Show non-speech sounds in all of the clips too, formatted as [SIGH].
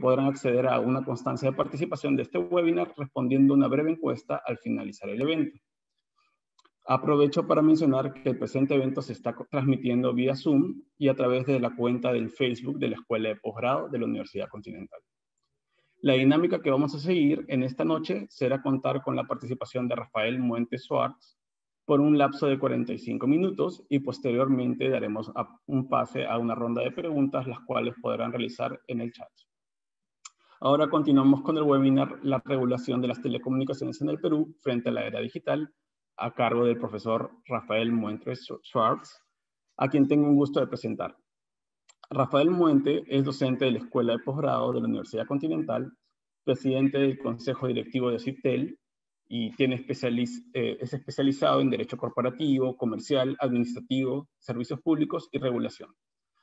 podrán acceder a una constancia de participación de este webinar respondiendo una breve encuesta al finalizar el evento. Aprovecho para mencionar que el presente evento se está transmitiendo vía Zoom y a través de la cuenta del Facebook de la Escuela de Posgrado de la Universidad Continental. La dinámica que vamos a seguir en esta noche será contar con la participación de Rafael muentes Suárez por un lapso de 45 minutos y posteriormente daremos un pase a una ronda de preguntas, las cuales podrán realizar en el chat. Ahora continuamos con el webinar La regulación de las telecomunicaciones en el Perú frente a la era digital, a cargo del profesor Rafael Muentes Schwartz, a quien tengo un gusto de presentar. Rafael Muente es docente de la Escuela de Posgrado de la Universidad Continental, presidente del Consejo Directivo de CITEL y tiene eh, es especializado en Derecho Corporativo, Comercial, Administrativo, Servicios Públicos y Regulación.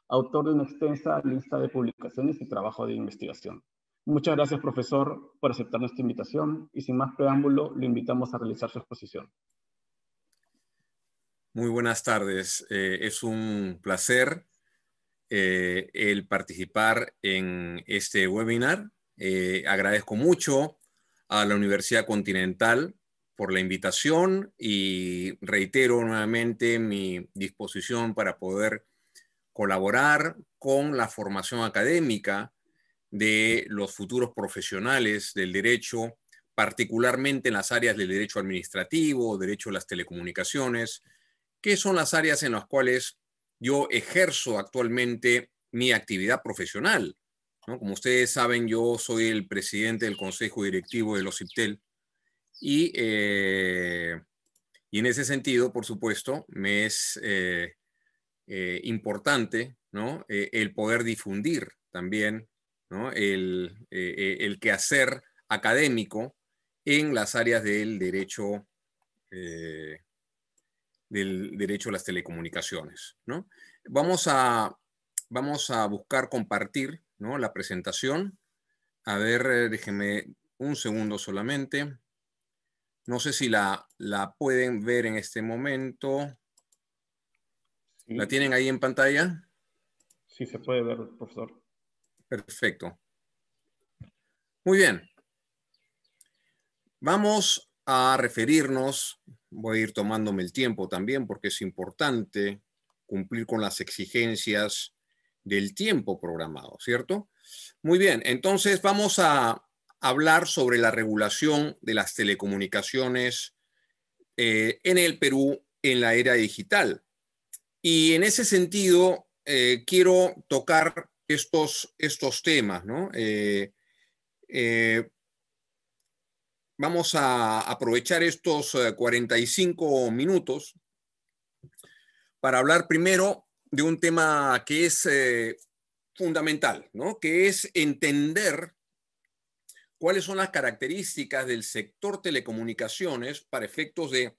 Autor de una extensa lista de publicaciones y trabajo de investigación. Muchas gracias, profesor, por aceptar nuestra invitación y sin más preámbulo, le invitamos a realizar su exposición. Muy buenas tardes. Eh, es un placer eh, el participar en este webinar. Eh, agradezco mucho a la Universidad Continental por la invitación y reitero nuevamente mi disposición para poder colaborar con la formación académica de los futuros profesionales del derecho, particularmente en las áreas del derecho administrativo, derecho a las telecomunicaciones, que son las áreas en las cuales yo ejerzo actualmente mi actividad profesional. Como ustedes saben, yo soy el presidente del Consejo Directivo de los CIPTEL y, eh, y en ese sentido, por supuesto, me es eh, eh, importante el poder difundir también eh, eh, el, quehacer académico en las áreas del derecho, eh, del derecho a las telecomunicaciones. ¿no? Vamos, a, vamos a buscar compartir ¿no? la presentación. A ver, déjeme un segundo solamente. No sé si la, pueden ver en este momento. ¿La tienen ahí en pantalla? Sí, se puede ver, profesor. Perfecto. Muy bien. Vamos a referirnos, voy a ir tomándome el tiempo también porque es importante cumplir con las exigencias del tiempo programado, ¿cierto? Muy bien, entonces vamos a hablar sobre la regulación de las telecomunicaciones eh, en el Perú en la era digital. Y en ese sentido, eh, quiero tocar estos, estos temas, ¿no? Eh, eh, vamos a aprovechar estos 45 eh, minutos para hablar primero de un tema que es fundamental, ¿no? Que es entender cuáles son las características del sector telecomunicaciones para efectos de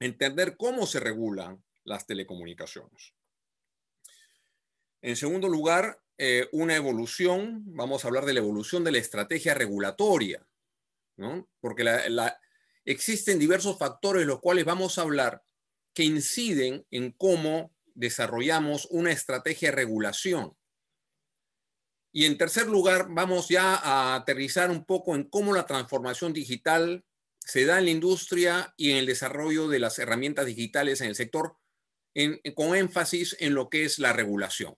entender cómo se regulan las telecomunicaciones. En segundo lugar, eh, una evolución, vamos a hablar de la evolución de la estrategia regulatoria, porque existen diversos factores, los cuales vamos a hablar, que inciden en cómo desarrollamos una estrategia de regulación. Y en tercer lugar, vamos ya a aterrizar un poco en cómo la transformación digital se da en la industria y en el desarrollo de las herramientas digitales en el sector, con énfasis en lo que es la regulación.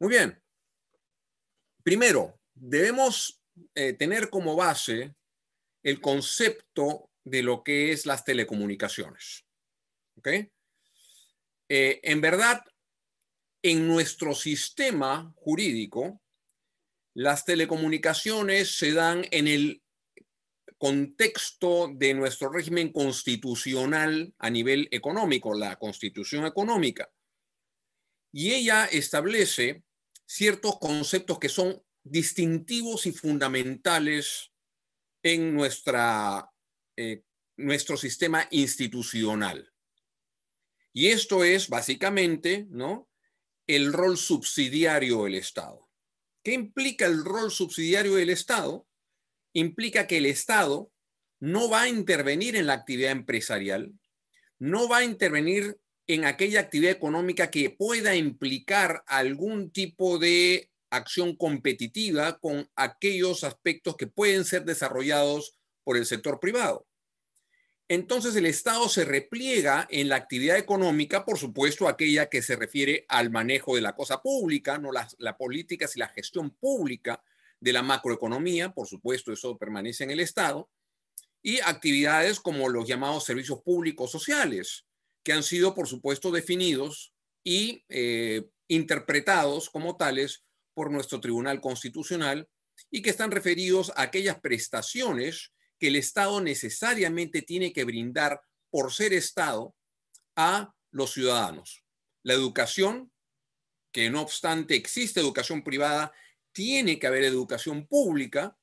Muy bien. Primero, debemos eh, tener como base el concepto de lo que es las telecomunicaciones. Eh, en verdad, en nuestro sistema jurídico, las telecomunicaciones se dan en el contexto de nuestro régimen constitucional a nivel económico, la constitución económica y ella establece ciertos conceptos que son distintivos y fundamentales en nuestra, eh, nuestro sistema institucional. Y esto es básicamente ¿no? el rol subsidiario del Estado. ¿Qué implica el rol subsidiario del Estado? Implica que el Estado no va a intervenir en la actividad empresarial, no va a intervenir en aquella actividad económica que pueda implicar algún tipo de acción competitiva con aquellos aspectos que pueden ser desarrollados por el sector privado. Entonces el Estado se repliega en la actividad económica, por supuesto, aquella que se refiere al manejo de la cosa pública, no las, la políticas y la gestión pública de la macroeconomía, por supuesto, eso permanece en el Estado, y actividades como los llamados servicios públicos sociales, que han sido, por supuesto, definidos y eh, interpretados como tales por nuestro Tribunal Constitucional y que están referidos a aquellas prestaciones que el Estado necesariamente tiene que brindar por ser Estado a los ciudadanos. La educación, que no obstante existe educación privada, tiene que haber educación pública,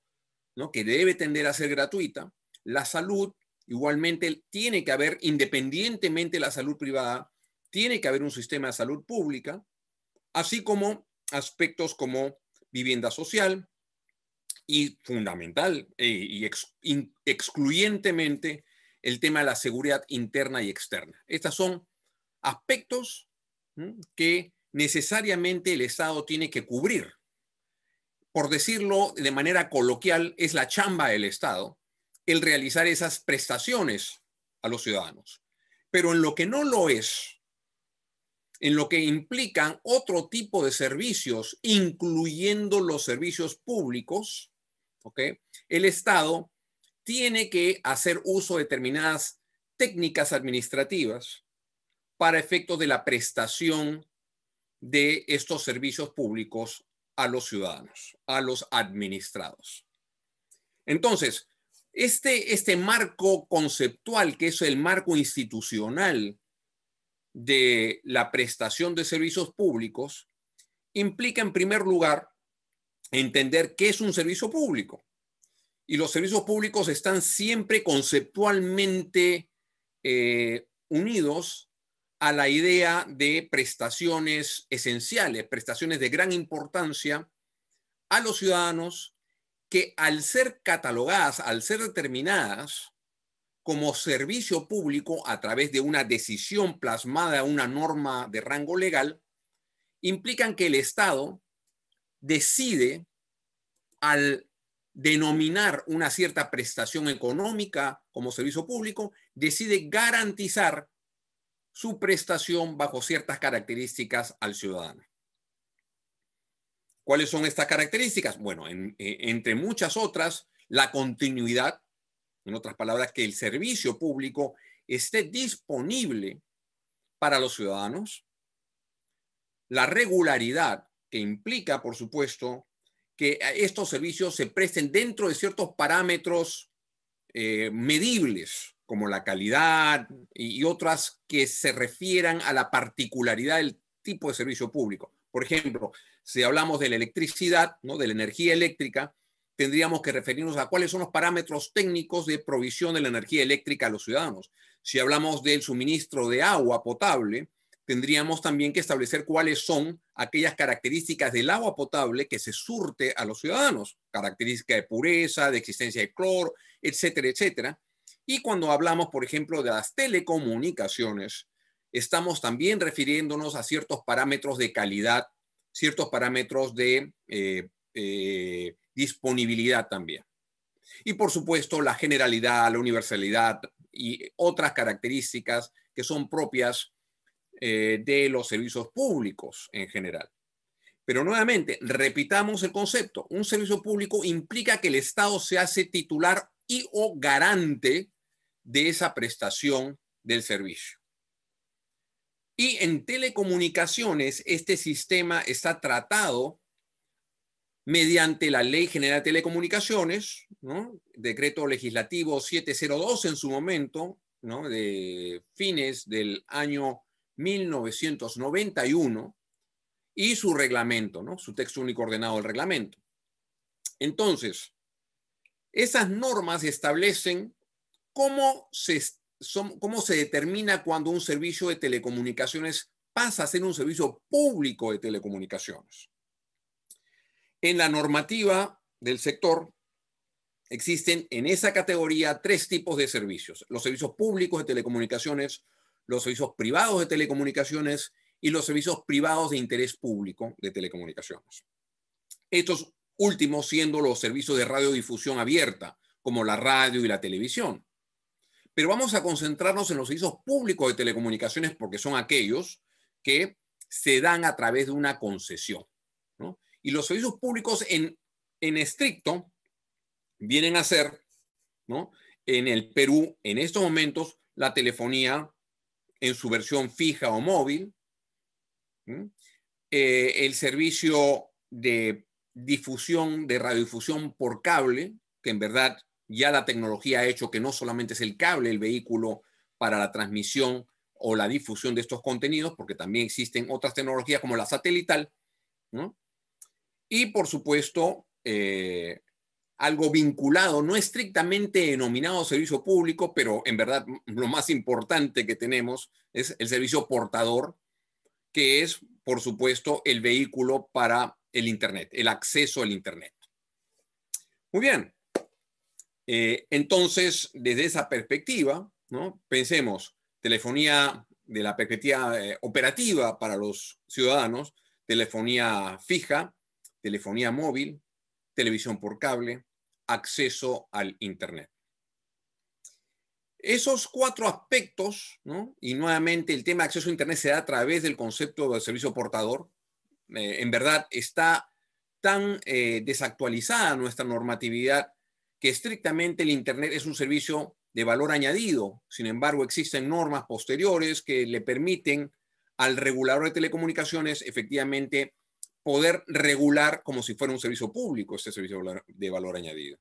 ¿no? que debe tender a ser gratuita. La salud, Igualmente, tiene que haber, independientemente de la salud privada, tiene que haber un sistema de salud pública, así como aspectos como vivienda social y fundamental eh, y excluyentemente el tema de la seguridad interna y externa. Estos son aspectos que necesariamente el Estado tiene que cubrir. Por decirlo de manera coloquial, es la chamba del Estado el realizar esas prestaciones a los ciudadanos. Pero en lo que no lo es, en lo que implican otro tipo de servicios, incluyendo los servicios públicos, el Estado tiene que hacer uso de determinadas técnicas administrativas para efectos de la prestación de estos servicios públicos a los ciudadanos, a los administrados. Entonces, este, este, marco conceptual, que es el marco institucional de la prestación de servicios públicos, implica en primer lugar entender qué es un servicio público. Y los servicios públicos están siempre conceptualmente eh, unidos a la idea de prestaciones esenciales, prestaciones de gran importancia a los ciudadanos que al ser catalogadas, al ser determinadas como servicio público a través de una decisión plasmada una norma de rango legal, implican que el Estado decide al denominar una cierta prestación económica como servicio público, decide garantizar su prestación bajo ciertas características al ciudadano. ¿Cuáles son estas características? Bueno, e, entre muchas otras, la continuidad, en otras palabras, que el servicio público esté disponible para los ciudadanos, la regularidad, que implica, por supuesto, que estos servicios se presten dentro de ciertos parámetros eh, medibles, como la calidad y, otras que se refieran a la particularidad del tipo de servicio público. Por ejemplo, si hablamos de la electricidad, ¿no? de la energía eléctrica, tendríamos que referirnos a cuáles son los parámetros técnicos de provisión de la energía eléctrica a los ciudadanos. Si hablamos del suministro de agua potable, tendríamos también que establecer cuáles son aquellas características del agua potable que se surte a los ciudadanos, característica de pureza, de existencia de cloro, etcétera, etcétera. Y cuando hablamos, por ejemplo, de las telecomunicaciones, estamos también refiriéndonos a ciertos parámetros de calidad ciertos parámetros de eh, eh, disponibilidad también. Y por supuesto, la generalidad, la universalidad y otras características que son propias eh, de los servicios públicos en general. Pero nuevamente, repitamos el concepto. Un servicio público implica que el Estado se hace titular y o garante de esa prestación del servicio. Y en telecomunicaciones, este sistema está tratado mediante la Ley General de Telecomunicaciones, decreto legislativo 702 en su momento, de fines del año 1991, y su reglamento, ¿no? su texto único ordenado del reglamento. Entonces, esas normas establecen cómo se cómo se determina cuando un servicio de telecomunicaciones pasa a ser un servicio público de telecomunicaciones. En la normativa del sector existen en esa categoría tres tipos de servicios. Los servicios públicos de telecomunicaciones, los servicios privados de telecomunicaciones y los servicios privados de interés público de telecomunicaciones. Estos últimos siendo los servicios de radiodifusión abierta, como la radio y la televisión. Pero vamos a concentrarnos en los servicios públicos de telecomunicaciones porque son aquellos que se dan a través de una concesión. Y los servicios públicos en, estricto vienen a ser, en el Perú, en estos momentos, la telefonía en su versión fija o móvil, eh, el servicio de difusión, de radiodifusión por cable, que en verdad ya la tecnología ha hecho que no solamente es el cable el vehículo para la transmisión o la difusión de estos contenidos, porque también existen otras tecnologías como la satelital, ¿no? Y por supuesto, eh, algo vinculado, no estrictamente denominado servicio público, pero en verdad lo más importante que tenemos es el servicio portador, que es, por supuesto, el vehículo para el Internet, el acceso al Internet. Muy bien, eh, entonces, desde esa perspectiva, ¿no? pensemos, telefonía de la perspectiva eh, operativa para los ciudadanos, telefonía fija, telefonía móvil, televisión por cable, acceso al Internet. Esos cuatro aspectos, y nuevamente el tema de acceso a Internet se da a través del concepto de servicio portador, eh, en verdad está tan desactualizada nuestra normatividad que estrictamente el Internet es un servicio de valor añadido. Sin embargo, existen normas posteriores que le permiten al regulador de telecomunicaciones efectivamente poder regular como si fuera un servicio público este servicio de valor añadido.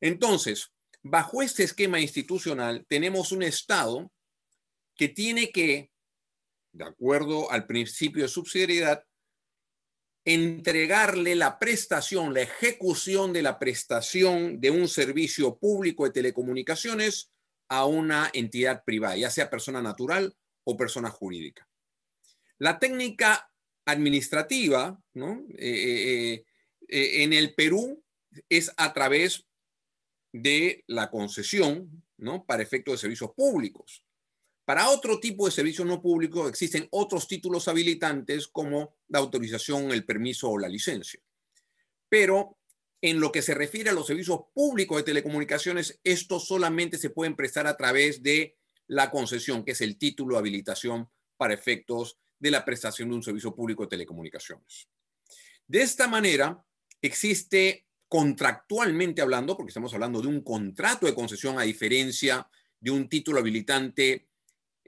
Entonces, bajo este esquema institucional tenemos un Estado que tiene que, de acuerdo al principio de subsidiariedad, entregarle la prestación, la ejecución de la prestación de un servicio público de telecomunicaciones a una entidad privada, ya sea persona natural o persona jurídica. La técnica administrativa eh, eh, eh, en el Perú es a través de la concesión ¿no? para efectos de servicios públicos. Para otro tipo de servicio no público existen otros títulos habilitantes como la autorización, el permiso o la licencia. Pero en lo que se refiere a los servicios públicos de telecomunicaciones, estos solamente se pueden prestar a través de la concesión, que es el título de habilitación para efectos de la prestación de un servicio público de telecomunicaciones. De esta manera, existe contractualmente hablando, porque estamos hablando de un contrato de concesión a diferencia de un título habilitante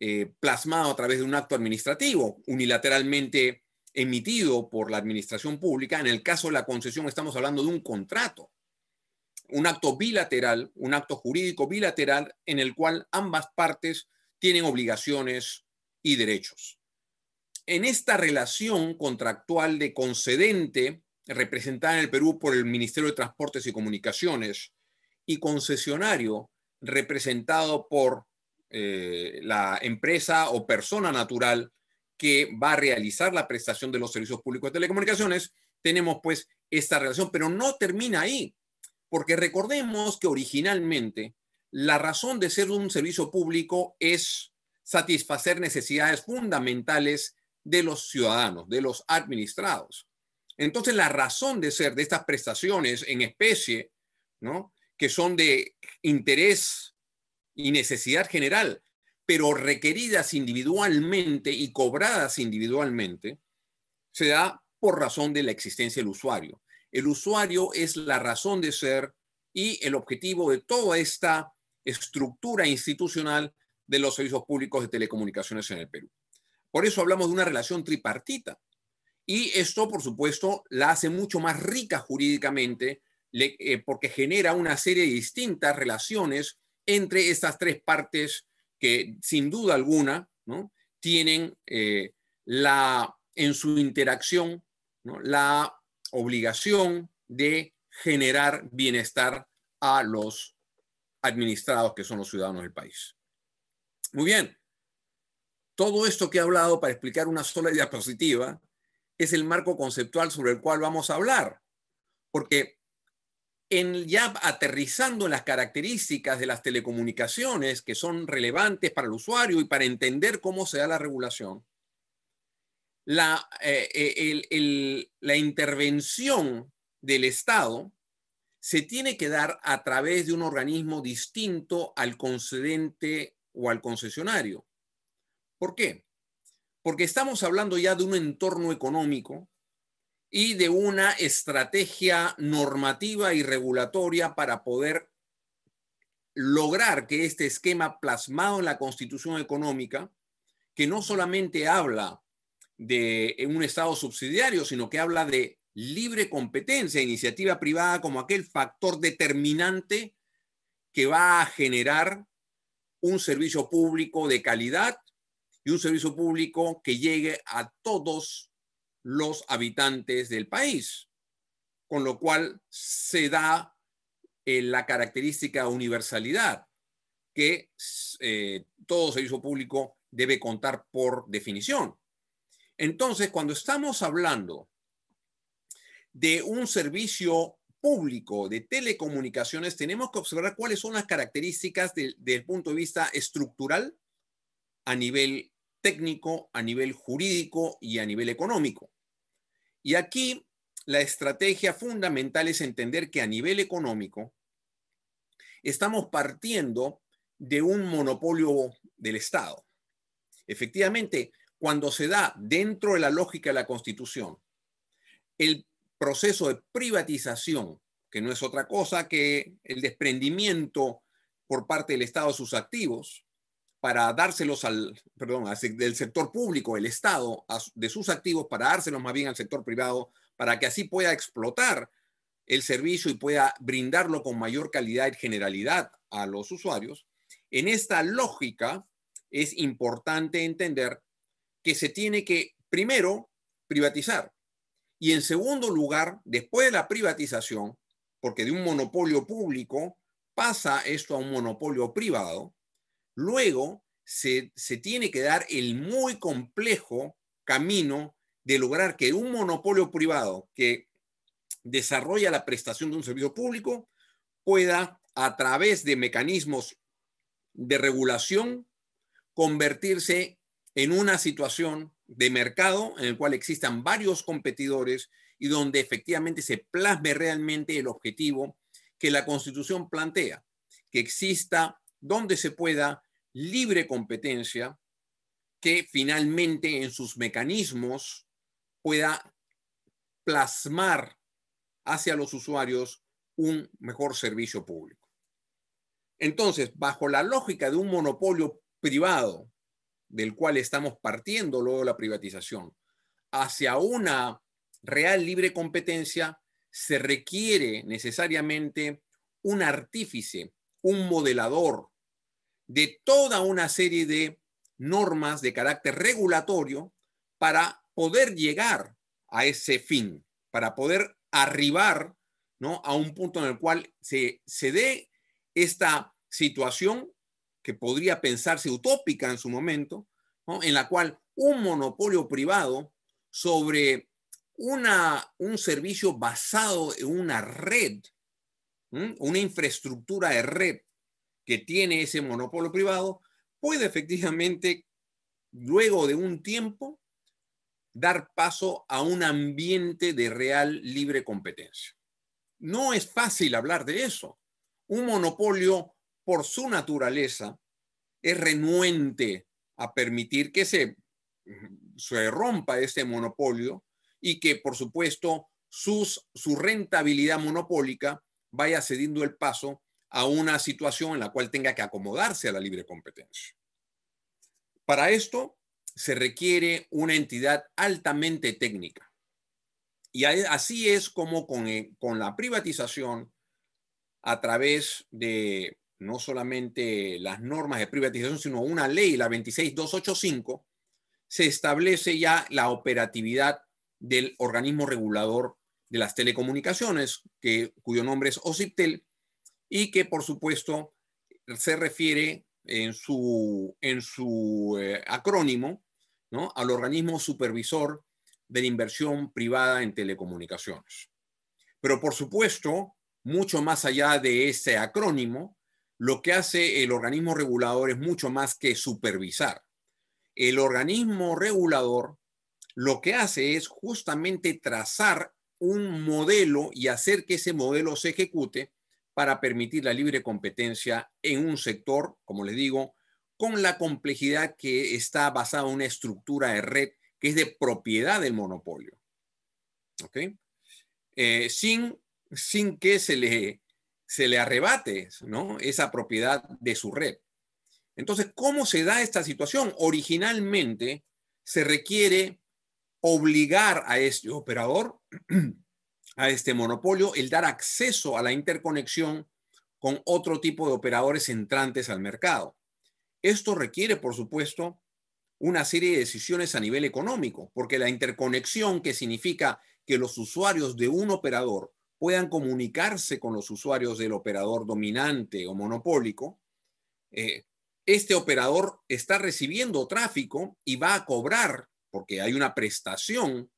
eh, plasmado a través de un acto administrativo unilateralmente emitido por la administración pública. En el caso de la concesión estamos hablando de un contrato, un acto bilateral, un acto jurídico bilateral en el cual ambas partes tienen obligaciones y derechos. En esta relación contractual de concedente, representada en el Perú por el Ministerio de Transportes y Comunicaciones, y concesionario, representado por eh, la empresa o persona natural que va a realizar la prestación de los servicios públicos de telecomunicaciones, tenemos pues esta relación, pero no termina ahí, porque recordemos que originalmente la razón de ser un servicio público es satisfacer necesidades fundamentales de los ciudadanos, de los administrados. Entonces, la razón de ser de estas prestaciones en especie, ¿no? que son de interés y necesidad general, pero requeridas individualmente y cobradas individualmente, se da por razón de la existencia del usuario. El usuario es la razón de ser y el objetivo de toda esta estructura institucional de los servicios públicos de telecomunicaciones en el Perú. Por eso hablamos de una relación tripartita. Y esto, por supuesto, la hace mucho más rica jurídicamente, eh, porque genera una serie de distintas relaciones entre estas tres partes que sin duda alguna tienen eh, la, en su interacción la obligación de generar bienestar a los administrados que son los ciudadanos del país. Muy bien. Todo esto que he hablado para explicar una sola diapositiva es el marco conceptual sobre el cual vamos a hablar, porque en ya aterrizando las características de las telecomunicaciones que son relevantes para el usuario y para entender cómo se da la regulación, la, eh, eh, la intervención del Estado se tiene que dar a través de un organismo distinto al concedente o al concesionario. ¿Por qué? Porque estamos hablando ya de un entorno económico y de una estrategia normativa y regulatoria para poder lograr que este esquema plasmado en la constitución económica, que no solamente habla de un Estado subsidiario, sino que habla de libre competencia, iniciativa privada como aquel factor determinante que va a generar un servicio público de calidad y un servicio público que llegue a todos los habitantes del país, con lo cual se da eh, la característica universalidad que eh, todo servicio público debe contar por definición. Entonces, cuando estamos hablando de un servicio público de telecomunicaciones, tenemos que observar cuáles son las características desde el punto de vista estructural a nivel técnico, a nivel jurídico y a nivel económico. Y aquí la estrategia fundamental es entender que a nivel económico estamos partiendo de un monopolio del Estado. Efectivamente, cuando se da dentro de la lógica de la Constitución el proceso de privatización, que no es otra cosa que el desprendimiento por parte del Estado de sus activos, para dárselos al, perdón, del sector público, el Estado, de sus activos, para dárselos más bien al sector privado, para que así pueda explotar el servicio y pueda brindarlo con mayor calidad y generalidad a los usuarios. En esta lógica es importante entender que se tiene que, primero, privatizar. Y en segundo lugar, después de la privatización, porque de un monopolio público pasa esto a un monopolio privado, Luego se, tiene que dar el muy complejo camino de lograr que un monopolio privado que desarrolla la prestación de un servicio público pueda, a través de mecanismos de regulación, convertirse en una situación de mercado en el cual existan varios competidores y donde efectivamente se plasme realmente el objetivo que la Constitución plantea, que exista donde se pueda libre competencia que finalmente en sus mecanismos pueda plasmar hacia los usuarios un mejor servicio público. Entonces, bajo la lógica de un monopolio privado, del cual estamos partiendo luego la privatización, hacia una real libre competencia, se requiere necesariamente un artífice, un modelador, de toda una serie de normas de carácter regulatorio para poder llegar a ese fin, para poder arribar ¿no? a un punto en el cual se, dé esta situación que podría pensarse utópica en su momento, en la cual un monopolio privado sobre una, un servicio basado en una red, una infraestructura de red que tiene ese monopolio privado puede efectivamente, luego de un tiempo, dar paso a un ambiente de real libre competencia. No es fácil hablar de eso. Un monopolio, por su naturaleza, es renuente a permitir que se, se rompa ese monopolio y que, por supuesto, sus, su rentabilidad monopólica vaya cediendo el paso a una situación en la cual tenga que acomodarse a la libre competencia. Para esto se requiere una entidad altamente técnica. Y así es como eh, con, la privatización, a través de no solamente las normas de privatización, sino una ley, la 26285, se establece ya la operatividad del organismo regulador de las telecomunicaciones, que, cuyo nombre es OCIPTEL, y que por supuesto se refiere en su, en su eh, acrónimo al organismo supervisor de la inversión privada en telecomunicaciones. Pero por supuesto, mucho más allá de ese acrónimo, lo que hace el organismo regulador es mucho más que supervisar. El organismo regulador lo que hace es justamente trazar un modelo y hacer que ese modelo se ejecute para permitir la libre competencia en un sector, como les digo, con la complejidad que está basada en una estructura de red que es de propiedad del monopolio. Eh, sin, sin que se le, se le arrebate esa propiedad de su red. Entonces, ¿cómo se da esta situación? Originalmente se requiere obligar a este operador [CLEARS THROAT] a este monopolio el dar acceso a la interconexión con otro tipo de operadores entrantes al mercado. Esto requiere, por supuesto, una serie de decisiones a nivel económico, porque la interconexión que significa que los usuarios de un operador puedan comunicarse con los usuarios del operador dominante o monopólico, eh, este operador está recibiendo tráfico y va a cobrar, porque hay una prestación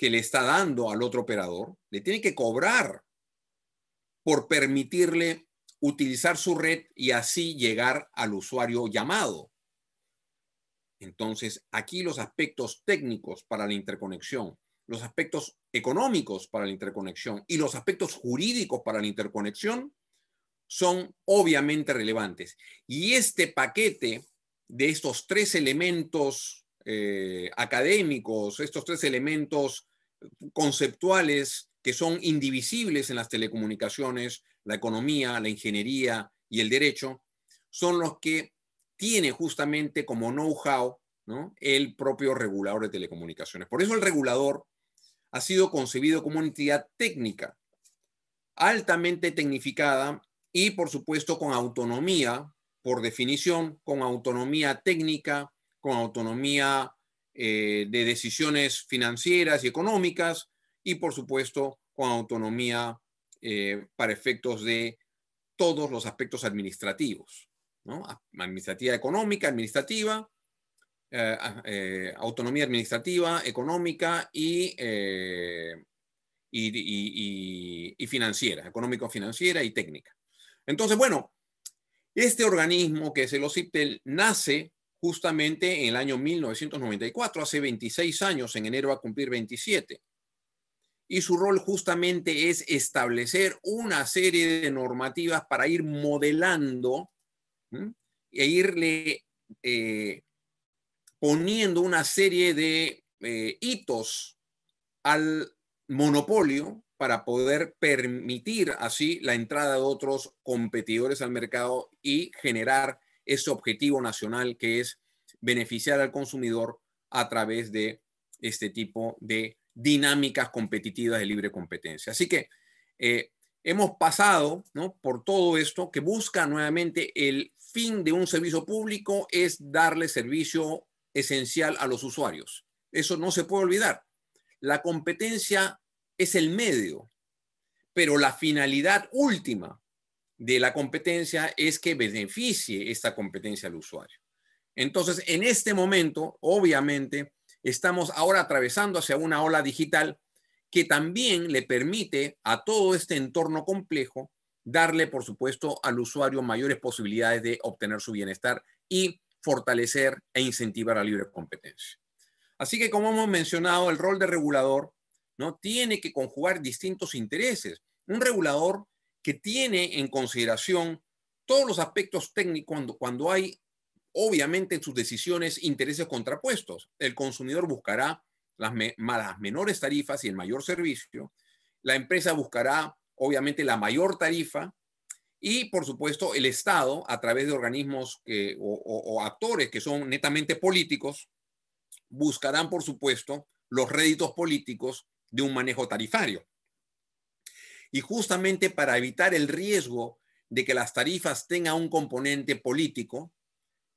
que le está dando al otro operador, le tiene que cobrar por permitirle utilizar su red y así llegar al usuario llamado. Entonces, aquí los aspectos técnicos para la interconexión, los aspectos económicos para la interconexión y los aspectos jurídicos para la interconexión son obviamente relevantes. Y este paquete de estos tres elementos eh, académicos, estos tres elementos conceptuales que son indivisibles en las telecomunicaciones, la economía, la ingeniería y el derecho, son los que tiene justamente como know-how el propio regulador de telecomunicaciones. Por eso el regulador ha sido concebido como una entidad técnica, altamente tecnificada y, por supuesto, con autonomía, por definición, con autonomía técnica, con autonomía eh, de decisiones financieras y económicas y, por supuesto, con autonomía eh, para efectos de todos los aspectos administrativos, administrativa económica, administrativa, eh, autonomía administrativa, económica y, y, y financiera, económico-financiera y técnica. Entonces, bueno, este organismo que es el OCIPTEL nace justamente en el año 1994, hace 26 años, en enero va a cumplir 27. Y su rol justamente es establecer una serie de normativas para ir modelando e irle eh, poniendo una serie de eh, hitos al monopolio para poder permitir así la entrada de otros competidores al mercado y generar ese objetivo nacional que es beneficiar al consumidor a través de este tipo de dinámicas competitivas de libre competencia. Así que eh, hemos pasado por todo esto que busca nuevamente el fin de un servicio público es darle servicio esencial a los usuarios. Eso no se puede olvidar. La competencia es el medio, pero la finalidad última de la competencia es que beneficie esta competencia al usuario. Entonces, en este momento, obviamente, estamos ahora atravesando hacia una ola digital que también le permite a todo este entorno complejo darle, por supuesto, al usuario mayores posibilidades de obtener su bienestar y fortalecer e incentivar la libre competencia. Así que, como hemos mencionado, el rol de regulador ¿no? tiene que conjugar distintos intereses. Un regulador que tiene en consideración todos los aspectos técnicos cuando, cuando hay, obviamente, en sus decisiones intereses contrapuestos. El consumidor buscará las, menores tarifas y el mayor servicio. La empresa buscará, obviamente, la mayor tarifa. Y, por supuesto, el Estado, a través de organismos o actores que son netamente políticos, buscarán, por supuesto, los réditos políticos de un manejo tarifario y justamente para evitar el riesgo de que las tarifas tengan un componente político,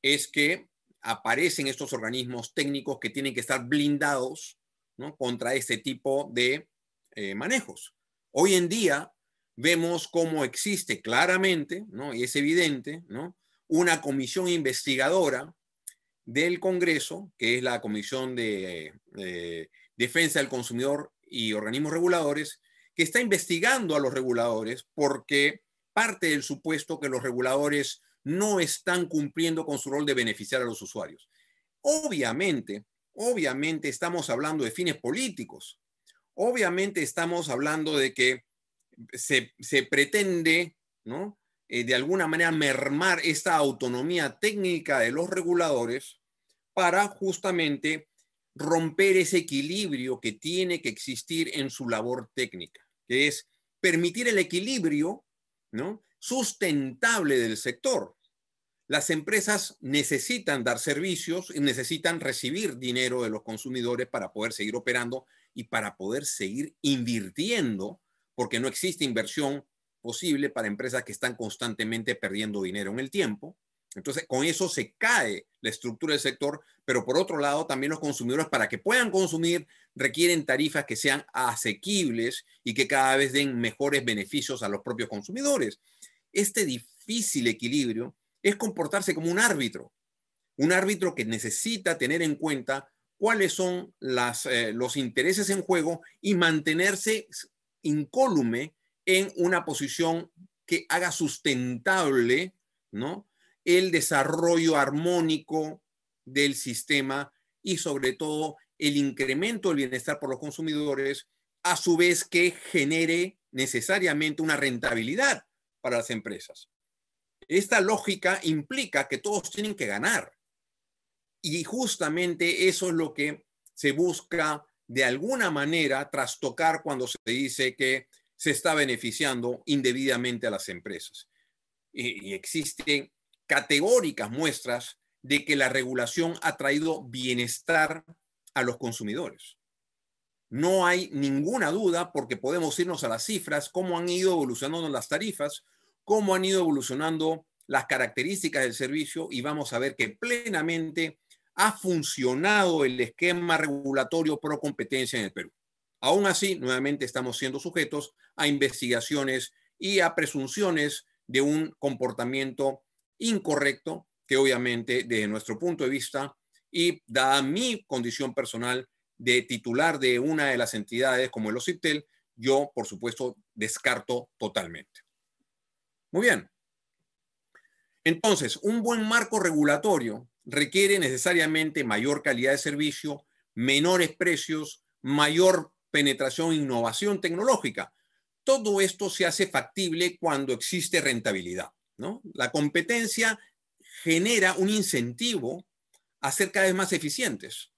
es que aparecen estos organismos técnicos que tienen que estar blindados contra este tipo de eh, manejos. Hoy en día vemos cómo existe claramente, y es evidente, una comisión investigadora del Congreso, que es la Comisión de eh, Defensa del Consumidor y Organismos Reguladores, que está investigando a los reguladores porque parte del supuesto que los reguladores no están cumpliendo con su rol de beneficiar a los usuarios. Obviamente, obviamente estamos hablando de fines políticos. Obviamente estamos hablando de que se, pretende, ¿no? Eh, de alguna manera mermar esta autonomía técnica de los reguladores para justamente romper ese equilibrio que tiene que existir en su labor técnica que es permitir el equilibrio ¿no? sustentable del sector. Las empresas necesitan dar servicios y necesitan recibir dinero de los consumidores para poder seguir operando y para poder seguir invirtiendo, porque no existe inversión posible para empresas que están constantemente perdiendo dinero en el tiempo. Entonces, con eso se cae la estructura del sector, pero por otro lado, también los consumidores, para que puedan consumir, requieren tarifas que sean asequibles y que cada vez den mejores beneficios a los propios consumidores. Este difícil equilibrio es comportarse como un árbitro, un árbitro que necesita tener en cuenta cuáles son eh, los intereses en juego y mantenerse incólume en una posición que haga sustentable, ¿no? el desarrollo armónico del sistema y sobre todo el incremento del bienestar por los consumidores, a su vez que genere necesariamente una rentabilidad para las empresas. Esta lógica implica que todos tienen que ganar. Y justamente eso es lo que se busca de alguna manera trastocar cuando se dice que se está beneficiando indebidamente a las empresas. Y, existen categóricas muestras de que la regulación ha traído bienestar a los consumidores. No hay ninguna duda porque podemos irnos a las cifras, cómo han ido evolucionando las tarifas, cómo han ido evolucionando las características del servicio y vamos a ver que plenamente ha funcionado el esquema regulatorio pro competencia en el Perú. Aún así, nuevamente estamos siendo sujetos a investigaciones y a presunciones de un comportamiento incorrecto, que obviamente desde nuestro punto de vista y dada mi condición personal de titular de una de las entidades como el OCITEL, yo por supuesto descarto totalmente. Muy bien. Entonces, un buen marco regulatorio requiere necesariamente mayor calidad de servicio, menores precios, mayor penetración e innovación tecnológica. Todo esto se hace factible cuando existe rentabilidad. La competencia genera un incentivo a ser cada vez más eficientes.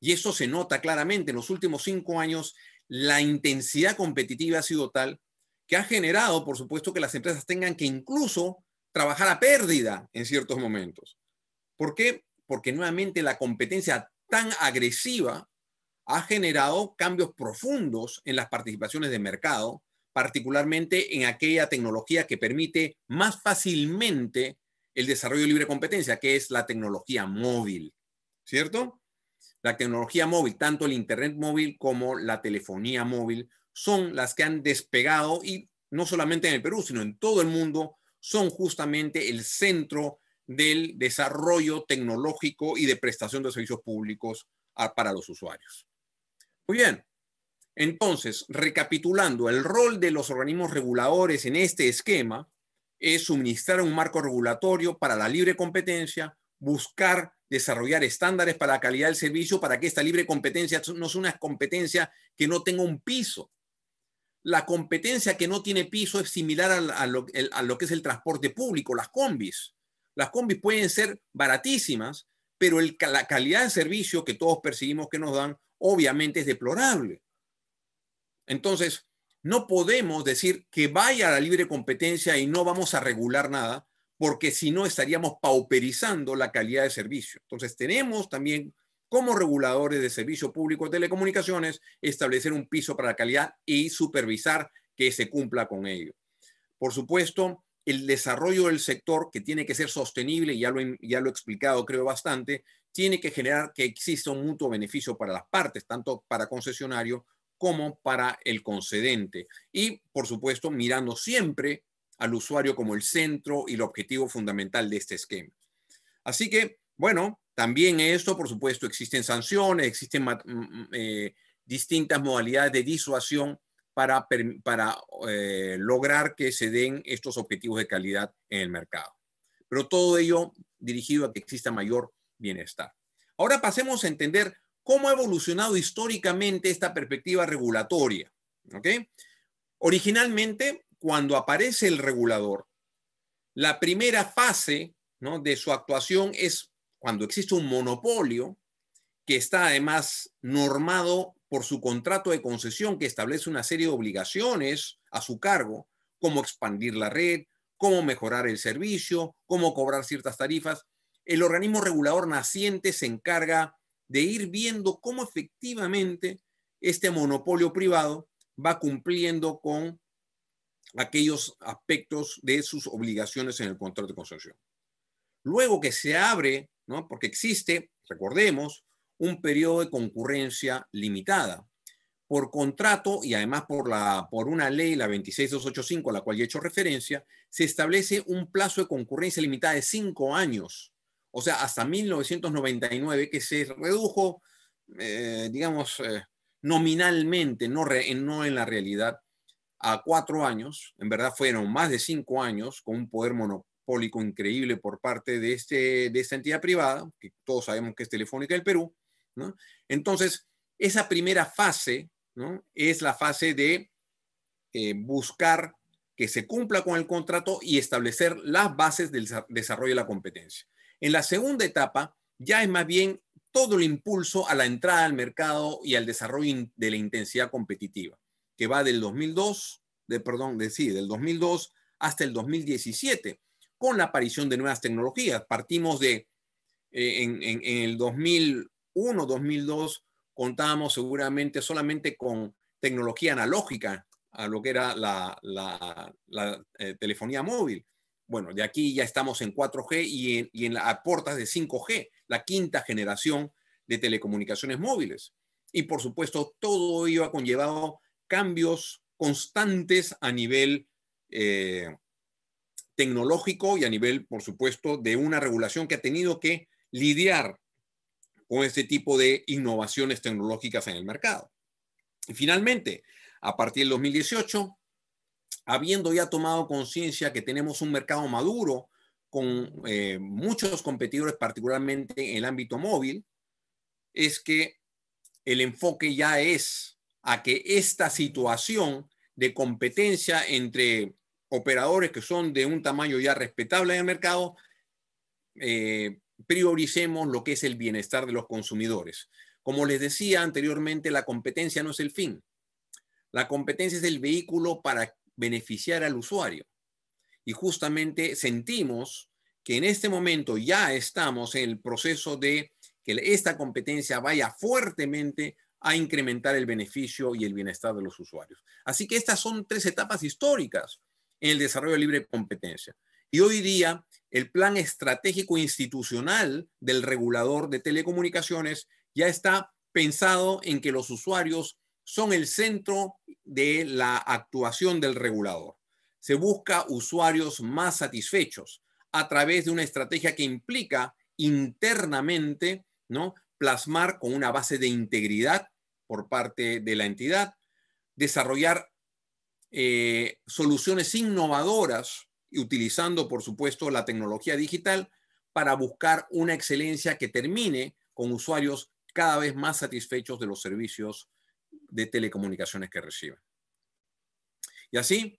Y eso se nota claramente. En los últimos cinco años, la intensidad competitiva ha sido tal que ha generado, por supuesto, que las empresas tengan que incluso trabajar a pérdida en ciertos momentos. ¿Por qué? Porque nuevamente la competencia tan agresiva ha generado cambios profundos en las participaciones de mercado particularmente en aquella tecnología que permite más fácilmente el desarrollo de libre competencia, que es la tecnología móvil, ¿cierto? La tecnología móvil, tanto el Internet móvil como la telefonía móvil, son las que han despegado y no solamente en el Perú, sino en todo el mundo, son justamente el centro del desarrollo tecnológico y de prestación de servicios públicos para los usuarios. Muy bien, entonces, recapitulando, el rol de los organismos reguladores en este esquema es suministrar un marco regulatorio para la libre competencia, buscar desarrollar estándares para la calidad del servicio para que esta libre competencia no sea una competencia que no tenga un piso. La competencia que no tiene piso es similar a, lo, que es el transporte público, las combis. Las combis pueden ser baratísimas, pero la calidad de servicio que todos percibimos que nos dan obviamente es deplorable. Entonces, no podemos decir que vaya a la libre competencia y no vamos a regular nada, porque si no estaríamos pauperizando la calidad de servicio. Entonces, tenemos también como reguladores de servicio público de telecomunicaciones, establecer un piso para la calidad y supervisar que se cumpla con ello. Por supuesto, el desarrollo del sector, que tiene que ser sostenible, ya lo, ya lo he explicado creo bastante, tiene que generar que exista un mutuo beneficio para las partes, tanto para concesionario como para el concedente. Y, por supuesto, mirando siempre al usuario como el centro y el objetivo fundamental de este esquema. Así que, bueno, también esto, por supuesto, existen sanciones, existen mm, eh, distintas modalidades de disuasión para, eh, lograr que se den estos objetivos de calidad en el mercado. Pero todo ello dirigido a que exista mayor bienestar. Ahora pasemos a entender cómo ha evolucionado históricamente esta perspectiva regulatoria. Originalmente, cuando aparece el regulador, la primera fase de su actuación es cuando existe un monopolio que está además normado por su contrato de concesión que establece una serie de obligaciones a su cargo, como expandir la red, cómo mejorar el servicio, cómo cobrar ciertas tarifas. El organismo regulador naciente se encarga de ir viendo cómo efectivamente este monopolio privado va cumpliendo con aquellos aspectos de sus obligaciones en el contrato de concesión. Luego que se abre, porque existe, recordemos, un periodo de concurrencia limitada por contrato y además por, la, por una ley, la 26285, a la cual ya he hecho referencia, se establece un plazo de concurrencia limitada de cinco años o sea, hasta 1999, que se redujo, eh, digamos, eh, nominalmente, no, en la realidad, a cuatro años, en verdad fueron más de cinco años, con un poder monopólico increíble por parte de, este, de esta entidad privada, que todos sabemos que es Telefónica del Perú. Entonces, esa primera fase es la fase de eh, buscar que se cumpla con el contrato y establecer las bases del desarrollo de la competencia. En la segunda etapa ya es más bien todo el impulso a la entrada al mercado y al desarrollo de la intensidad competitiva, que va del 2002, de, perdón, de, sí, del 2002 hasta el 2017, con la aparición de nuevas tecnologías. Partimos de, eh, en, el 2001, 2002, contábamos seguramente solamente con tecnología analógica a lo que era la, eh, telefonía móvil bueno, de aquí ya estamos en 4G y en, y la, a de 5G, la quinta generación de telecomunicaciones móviles. Y por supuesto, todo ello ha conllevado cambios constantes a nivel eh, tecnológico y a nivel, por supuesto, de una regulación que ha tenido que lidiar con este tipo de innovaciones tecnológicas en el mercado. Y finalmente, a partir del 2018, habiendo ya tomado conciencia que tenemos un mercado maduro con eh, muchos competidores, particularmente en el ámbito móvil, es que el enfoque ya es a que esta situación de competencia entre operadores que son de un tamaño ya respetable en el mercado, eh, prioricemos lo que es el bienestar de los consumidores. Como les decía anteriormente, la competencia no es el fin. La competencia es el vehículo para beneficiar al usuario. Y justamente sentimos que en este momento ya estamos en el proceso de que esta competencia vaya fuertemente a incrementar el beneficio y el bienestar de los usuarios. Así que estas son tres etapas históricas en el desarrollo de libre competencia. Y hoy día, el plan estratégico institucional del regulador de telecomunicaciones ya está pensado en que los usuarios son el centro de la actuación del regulador. Se busca usuarios más satisfechos a través de una estrategia que implica internamente ¿no? plasmar con una base de integridad por parte de la entidad, desarrollar eh, soluciones innovadoras y utilizando, por supuesto, la tecnología digital para buscar una excelencia que termine con usuarios cada vez más satisfechos de los servicios de telecomunicaciones que reciben. Y así,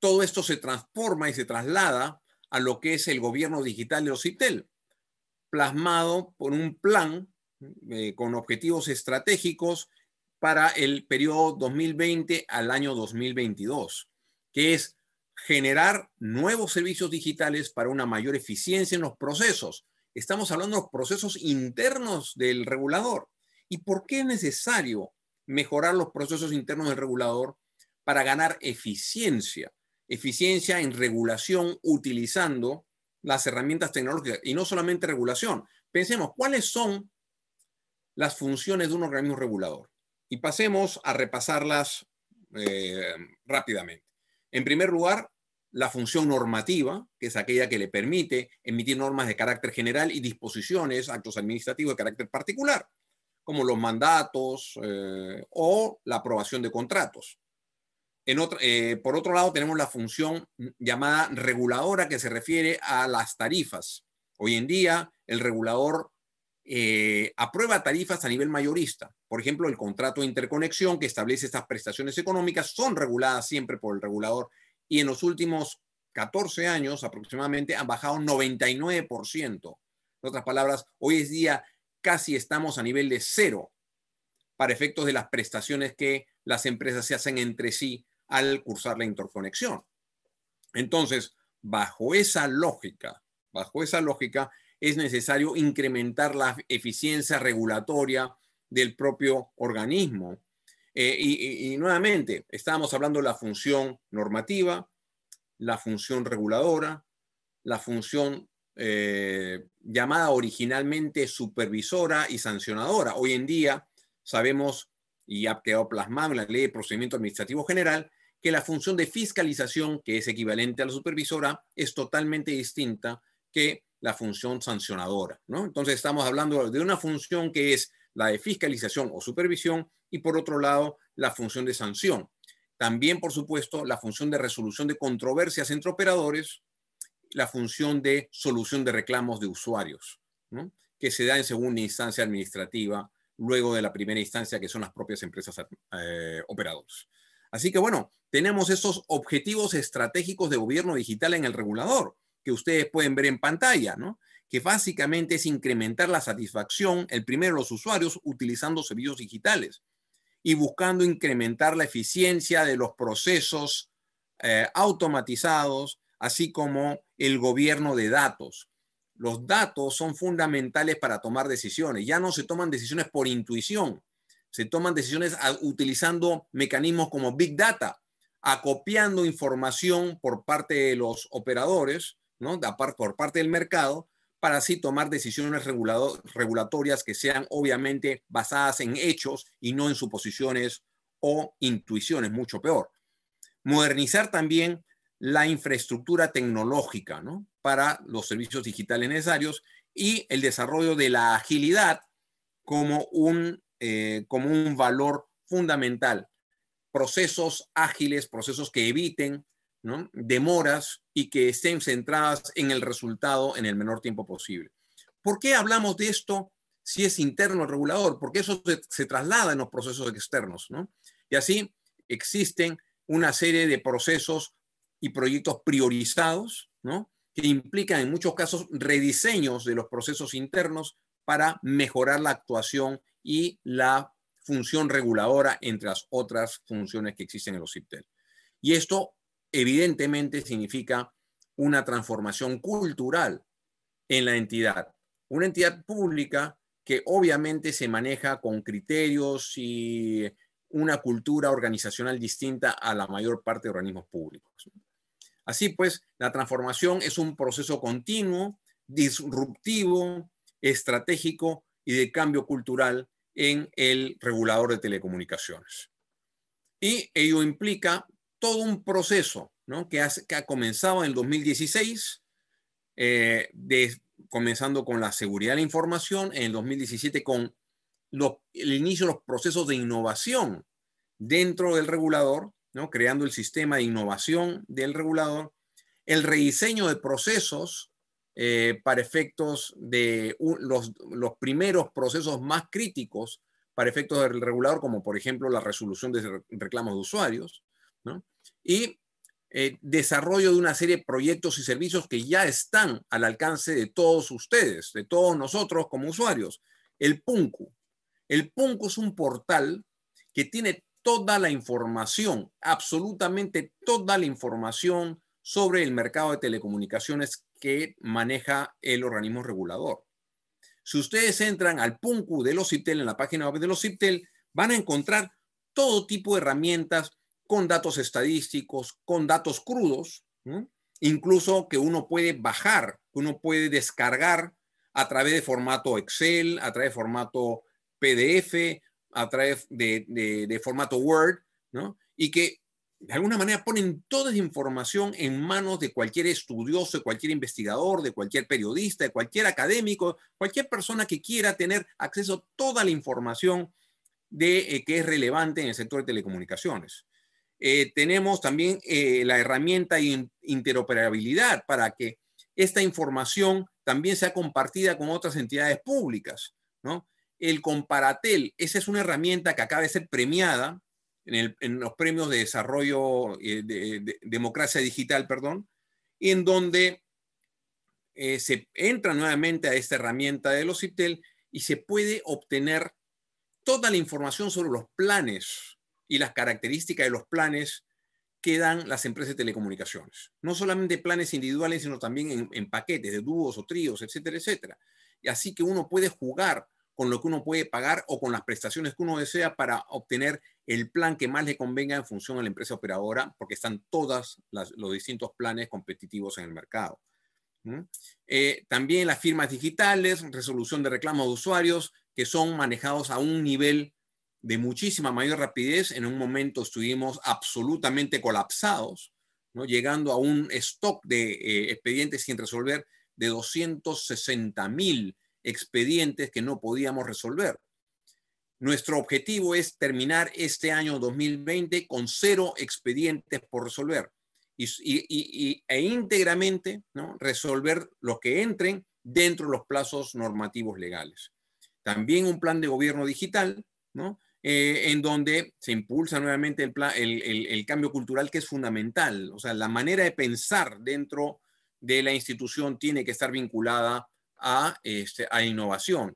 todo esto se transforma y se traslada a lo que es el gobierno digital de OCITEL, plasmado por un plan eh, con objetivos estratégicos para el periodo 2020 al año 2022, que es generar nuevos servicios digitales para una mayor eficiencia en los procesos. Estamos hablando de los procesos internos del regulador. ¿Y por qué es necesario mejorar los procesos internos del regulador para ganar eficiencia, eficiencia en regulación utilizando las herramientas tecnológicas y no solamente regulación. Pensemos, ¿cuáles son las funciones de un organismo regulador? Y pasemos a repasarlas eh, rápidamente. En primer lugar, la función normativa, que es aquella que le permite emitir normas de carácter general y disposiciones, actos administrativos de carácter particular como los mandatos eh, o la aprobación de contratos. Eh, por otro lado, tenemos la función llamada reguladora que se refiere a las tarifas. Hoy en día, el regulador eh, aprueba tarifas a nivel mayorista. Por ejemplo, el contrato de interconexión que establece estas prestaciones económicas son reguladas siempre por el regulador y en los últimos 14 años aproximadamente han bajado 99%. En otras palabras, hoy es día casi estamos a nivel de cero para efectos de las prestaciones que las empresas se hacen entre sí al cursar la interconexión. Entonces, bajo esa lógica, bajo esa lógica, es necesario incrementar la eficiencia regulatoria del propio organismo. Eh, y, nuevamente, estábamos hablando de la función normativa, la función reguladora, la función eh, llamada originalmente supervisora y sancionadora. Hoy en día sabemos, y ha quedado plasmado en la Ley de Procedimiento Administrativo General, que la función de fiscalización, que es equivalente a la supervisora, es totalmente distinta que la función sancionadora. Entonces estamos hablando de una función que es la de fiscalización o supervisión y por otro lado la función de sanción. También, por supuesto, la función de resolución de controversias entre operadores la función de solución de reclamos de usuarios, que se da en segunda instancia administrativa, luego de la primera instancia, que son las propias empresas eh, operadoras. Así que bueno, tenemos esos objetivos estratégicos de gobierno digital en el regulador, que ustedes pueden ver en pantalla, que básicamente es incrementar la satisfacción, el primero los usuarios, utilizando servicios digitales y buscando incrementar la eficiencia de los procesos eh, automatizados, así como el gobierno de datos. Los datos son fundamentales para tomar decisiones. Ya no se toman decisiones por intuición, se toman decisiones utilizando mecanismos como Big Data, acopiando información por parte de los operadores, ¿no? por parte del mercado, para así tomar decisiones regulatorias que sean obviamente basadas en hechos y no en suposiciones o intuiciones, mucho peor. Modernizar también la infraestructura tecnológica para los servicios digitales necesarios y el desarrollo de la agilidad como un, eh, como un valor fundamental. Procesos ágiles, procesos que eviten demoras y que estén centradas en el resultado en el menor tiempo posible. ¿Por qué hablamos de esto si es interno el regulador? Porque eso se, traslada en los procesos externos. Y así existen una serie de procesos y proyectos priorizados, ¿no? que implican en muchos casos rediseños de los procesos internos para mejorar la actuación y la función reguladora entre las otras funciones que existen en los CIPTEL. Y esto evidentemente significa una transformación cultural en la entidad, una entidad pública que obviamente se maneja con criterios y una cultura organizacional distinta a la mayor parte de organismos públicos. Así pues, la transformación es un proceso continuo, disruptivo, estratégico y de cambio cultural en el regulador de telecomunicaciones. Y ello implica todo un proceso que, ha comenzado en el 2016, eh, comenzando con la seguridad de la información, en el 2017 con el inicio de los procesos de innovación dentro del regulador creando el sistema de innovación del regulador, el rediseño de procesos eh, para efectos de los, primeros procesos más críticos para efectos del regulador, como por ejemplo la resolución de reclamos de usuarios, y eh, desarrollo de una serie de proyectos y servicios que ya están al alcance de todos ustedes, de todos nosotros como usuarios. El PUNCU. El PUNCU es un portal que tiene toda la información, absolutamente toda la información sobre el mercado de telecomunicaciones que maneja el organismo regulador. Si ustedes entran al PUNCU de los CITEL en la página web de los CITEL, van a encontrar todo tipo de herramientas con datos estadísticos, con datos crudos, incluso que uno puede bajar, que uno puede descargar a través de formato Excel, a través de formato PDF a través de, formato Word, ¿no? Y que de alguna manera ponen toda esa información en manos de cualquier estudioso, de cualquier investigador, de cualquier periodista, de cualquier académico, cualquier persona que quiera tener acceso a toda la información de, eh, que es relevante en el sector de telecomunicaciones. Eh, tenemos también eh, la herramienta de interoperabilidad para que esta información también sea compartida con otras entidades públicas, ¿no? El comparatel, esa es una herramienta que acaba de ser premiada en, los premios de desarrollo eh, de, democracia digital, perdón, en donde eh, se entra nuevamente a esta herramienta de los CITEL y se puede obtener toda la información sobre los planes y las características de los planes que dan las empresas de telecomunicaciones. No solamente planes individuales, sino también en, en paquetes de dúos o tríos, etcétera, etcétera. Y así que uno puede jugar con lo que uno puede pagar o con las prestaciones que uno desea para obtener el plan que más le convenga en función a la empresa operadora, porque están todos los distintos planes competitivos en el mercado. Eh, también las firmas digitales, resolución de reclamos de usuarios, que son manejados a un nivel de muchísima mayor rapidez. En un momento estuvimos absolutamente colapsados, ¿no? llegando a un stock de eh, expedientes sin resolver de 260 mil expedientes que no podíamos resolver. Nuestro objetivo es terminar este año 2020 con cero expedientes por resolver y, e íntegramente ¿no? resolver los que entren dentro de los plazos normativos legales. También un plan de gobierno digital, eh, en donde se impulsa nuevamente el, el, cambio cultural que es fundamental. O sea, la manera de pensar dentro de la institución tiene que estar vinculada este, a, innovación.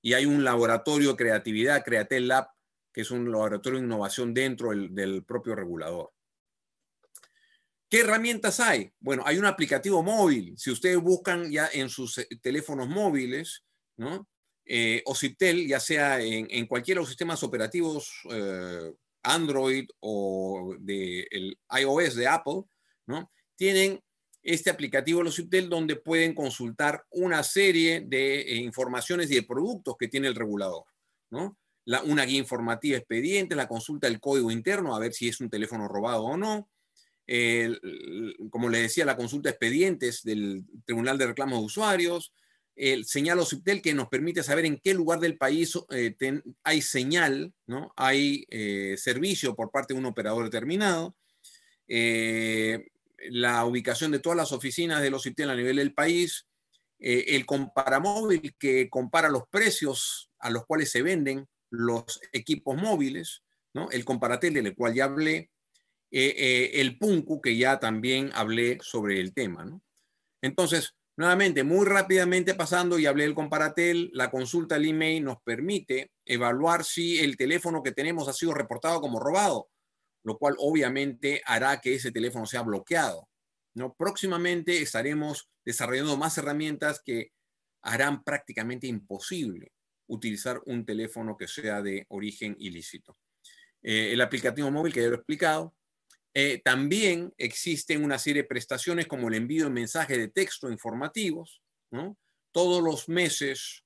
Y hay un laboratorio de creatividad, Createl Lab, que es un laboratorio de innovación dentro del, propio regulador. ¿Qué herramientas hay? Bueno, hay un aplicativo móvil. Si ustedes buscan ya en sus eh, teléfonos móviles, eh, o Eh, ya sea en, cualquiera de los sistemas operativos eh, Android o de el iOS de Apple, ¿no? Tienen este aplicativo de Los Subtel, donde pueden consultar una serie de eh, informaciones y de productos que tiene el regulador, ¿no? La, una guía informativa expediente, la consulta del código interno, a ver si es un teléfono robado o no. como les decía, la consulta de expedientes del Tribunal de Reclamos de Usuarios. El señal o subtel que nos permite saber en qué lugar del país eh, hay señal, ¿no? hay eh, servicio por parte de un operador determinado la ubicación de todas las oficinas de los sitios a nivel del país, eh, el comparamóvil que compara los precios a los cuales se venden los equipos móviles, el comparatel del cual ya hablé, eh, eh, el PUNCU, que ya también hablé sobre el tema. Entonces, nuevamente, muy rápidamente pasando y hablé del comparatel, la consulta al email nos permite evaluar si el teléfono que tenemos ha sido reportado como robado lo cual obviamente hará que ese teléfono sea bloqueado. ¿no? Próximamente estaremos desarrollando más herramientas que harán prácticamente imposible utilizar un teléfono que sea de origen ilícito. Eh, el aplicativo móvil, que ya lo he explicado. Eh, también existen una serie de prestaciones como el envío de mensajes de texto informativos. Todos los meses,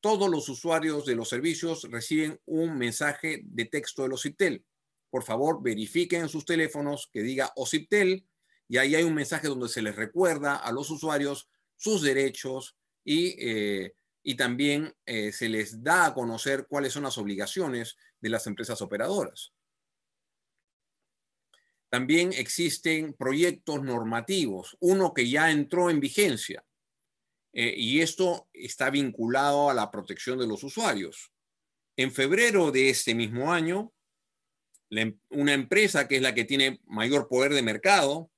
todos los usuarios de los servicios reciben un mensaje de texto de los CITEL por favor verifiquen sus teléfonos que diga OCIPTEL y ahí hay un mensaje donde se les recuerda a los usuarios sus derechos y, eh, también eh, se les da a conocer cuáles son las obligaciones de las empresas operadoras. También existen proyectos normativos, uno que ya entró en vigencia eh, y esto está vinculado a la protección de los usuarios. En febrero de este mismo año, Em, una empresa que es la que tiene mayor poder de mercado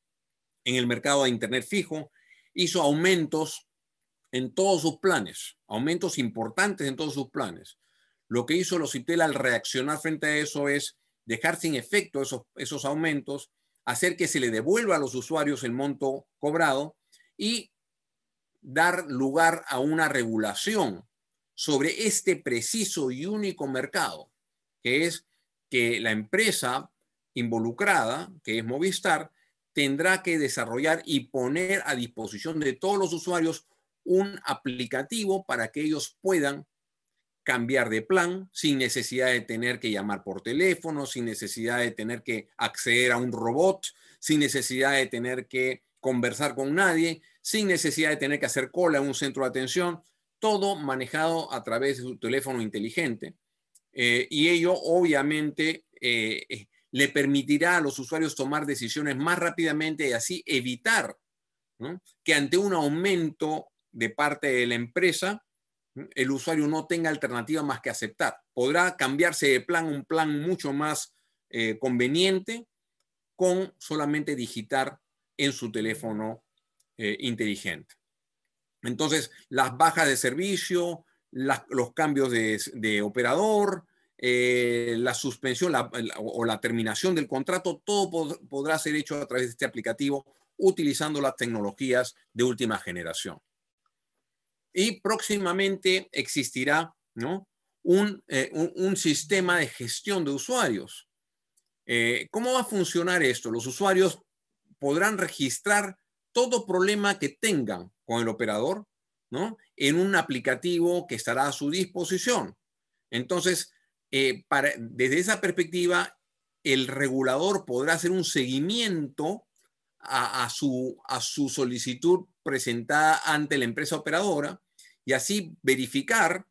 en el mercado de Internet fijo, hizo aumentos en todos sus planes, aumentos importantes en todos sus planes. Lo que hizo los CITEL al reaccionar frente a eso es dejar sin efecto esos, esos aumentos, hacer que se le devuelva a los usuarios el monto cobrado y dar lugar a una regulación sobre este preciso y único mercado, que es que la empresa involucrada, que es Movistar, tendrá que desarrollar y poner a disposición de todos los usuarios un aplicativo para que ellos puedan cambiar de plan sin necesidad de tener que llamar por teléfono, sin necesidad de tener que acceder a un robot, sin necesidad de tener que conversar con nadie, sin necesidad de tener que hacer cola en un centro de atención, todo manejado a través de su teléfono inteligente. Eh, y ello obviamente eh, eh, le permitirá a los usuarios tomar decisiones más rápidamente y así evitar que ante un aumento de parte de la empresa, el usuario no tenga alternativa más que aceptar. Podrá cambiarse de plan, un plan mucho más conveniente, con solamente digitar en su teléfono inteligente. Entonces, las bajas de servicio, los cambios de, operador, eh, la suspensión o la terminación del contrato, todo podrá ser hecho a través de este aplicativo utilizando las tecnologías de última generación. Y próximamente existirá eh, un, sistema de gestión de usuarios. Eh, ¿Cómo va a funcionar esto? Los usuarios podrán registrar todo problema que tengan con el operador ¿no? en un aplicativo que estará a su disposición. Entonces, eh, desde esa perspectiva, el regulador podrá hacer un seguimiento a, su, solicitud presentada ante la empresa operadora y así verificar,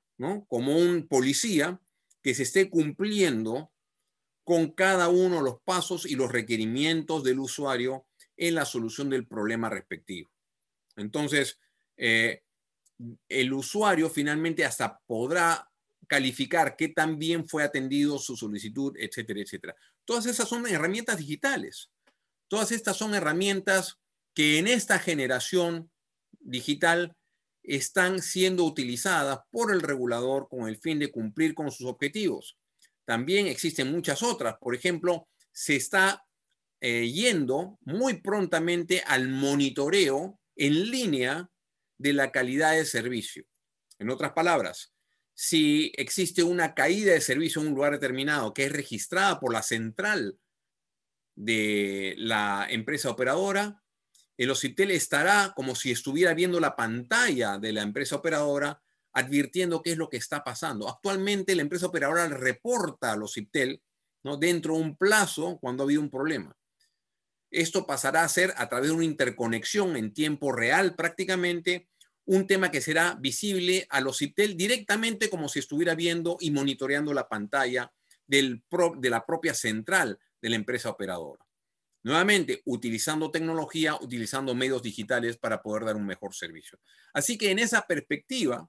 como un policía, que se esté cumpliendo con cada uno de los pasos y los requerimientos del usuario en la solución del problema respectivo. Entonces, eh, el usuario finalmente hasta podrá calificar qué también fue atendido su solicitud, etcétera, etcétera. Todas esas son herramientas digitales. Todas estas son herramientas que en esta generación digital están siendo utilizadas por el regulador con el fin de cumplir con sus objetivos. También existen muchas otras. Por ejemplo, se está eh, yendo muy prontamente al monitoreo en línea de la calidad de servicio. En otras palabras, si existe una caída de servicio en un lugar determinado que es registrada por la central de la empresa operadora, el OCITEL estará como si estuviera viendo la pantalla de la empresa operadora advirtiendo qué es lo que está pasando. Actualmente la empresa operadora reporta al OCITEL ¿no? dentro de un plazo cuando ha habido un problema. Esto pasará a ser a través de una interconexión en tiempo real prácticamente, un tema que será visible a los CITEL directamente como si estuviera viendo y monitoreando la pantalla de la propia central de la empresa operadora. Nuevamente, utilizando tecnología, utilizando medios digitales para poder dar un mejor servicio. Así que en esa perspectiva,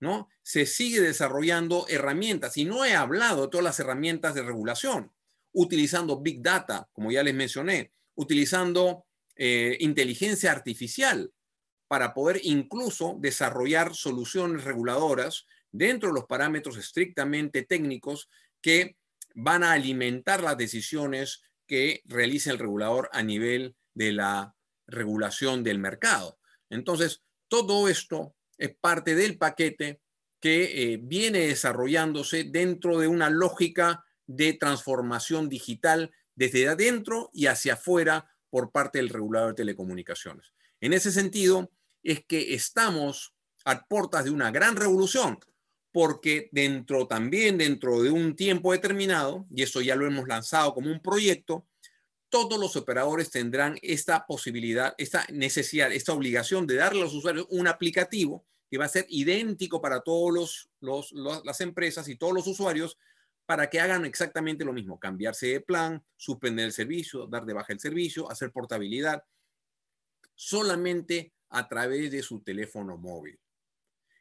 ¿no? Se sigue desarrollando herramientas y no he hablado de todas las herramientas de regulación, utilizando Big Data, como ya les mencioné, utilizando eh, inteligencia artificial para poder incluso desarrollar soluciones reguladoras dentro de los parámetros estrictamente técnicos que van a alimentar las decisiones que realiza el regulador a nivel de la regulación del mercado. Entonces, todo esto es parte del paquete que eh, viene desarrollándose dentro de una lógica de transformación digital desde adentro y hacia afuera por parte del regulador de telecomunicaciones. En ese sentido, es que estamos a puertas de una gran revolución, porque dentro también, dentro de un tiempo determinado, y eso ya lo hemos lanzado como un proyecto, todos los operadores tendrán esta posibilidad, esta necesidad, esta obligación de darle a los usuarios un aplicativo que va a ser idéntico para todas las empresas y todos los usuarios, para que hagan exactamente lo mismo, cambiarse de plan, suspender el servicio, dar de baja el servicio, hacer portabilidad, solamente a través de su teléfono móvil.